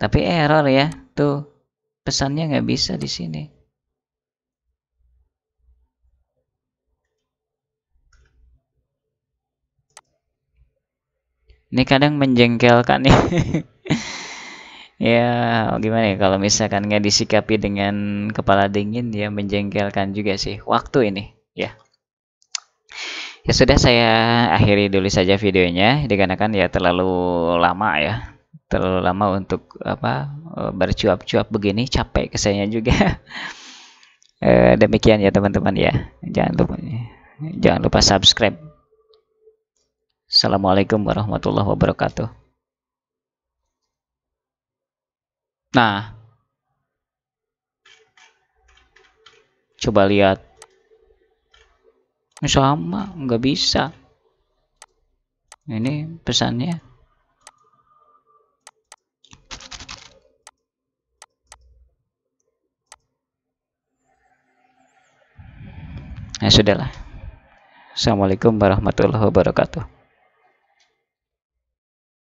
Tapi error ya. Tuh, pesannya nggak bisa di sini ini kadang menjengkelkan nih <laughs> ya gimana ya kalau misalkan nggak disikapi dengan kepala dingin ya menjengkelkan juga sih waktu ini ya ya sudah saya akhiri dulu saja videonya dikarenakan ya terlalu lama ya terlalu lama untuk apa bercuap-cuap begini capek kesannya juga <laughs> eh, demikian ya teman-teman ya jangan lupa jangan lupa subscribe Assalamualaikum warahmatullahi wabarakatuh. Nah, coba lihat. Sama, nggak bisa. Ini pesannya. Ya nah, sudahlah. Assalamualaikum warahmatullahi wabarakatuh.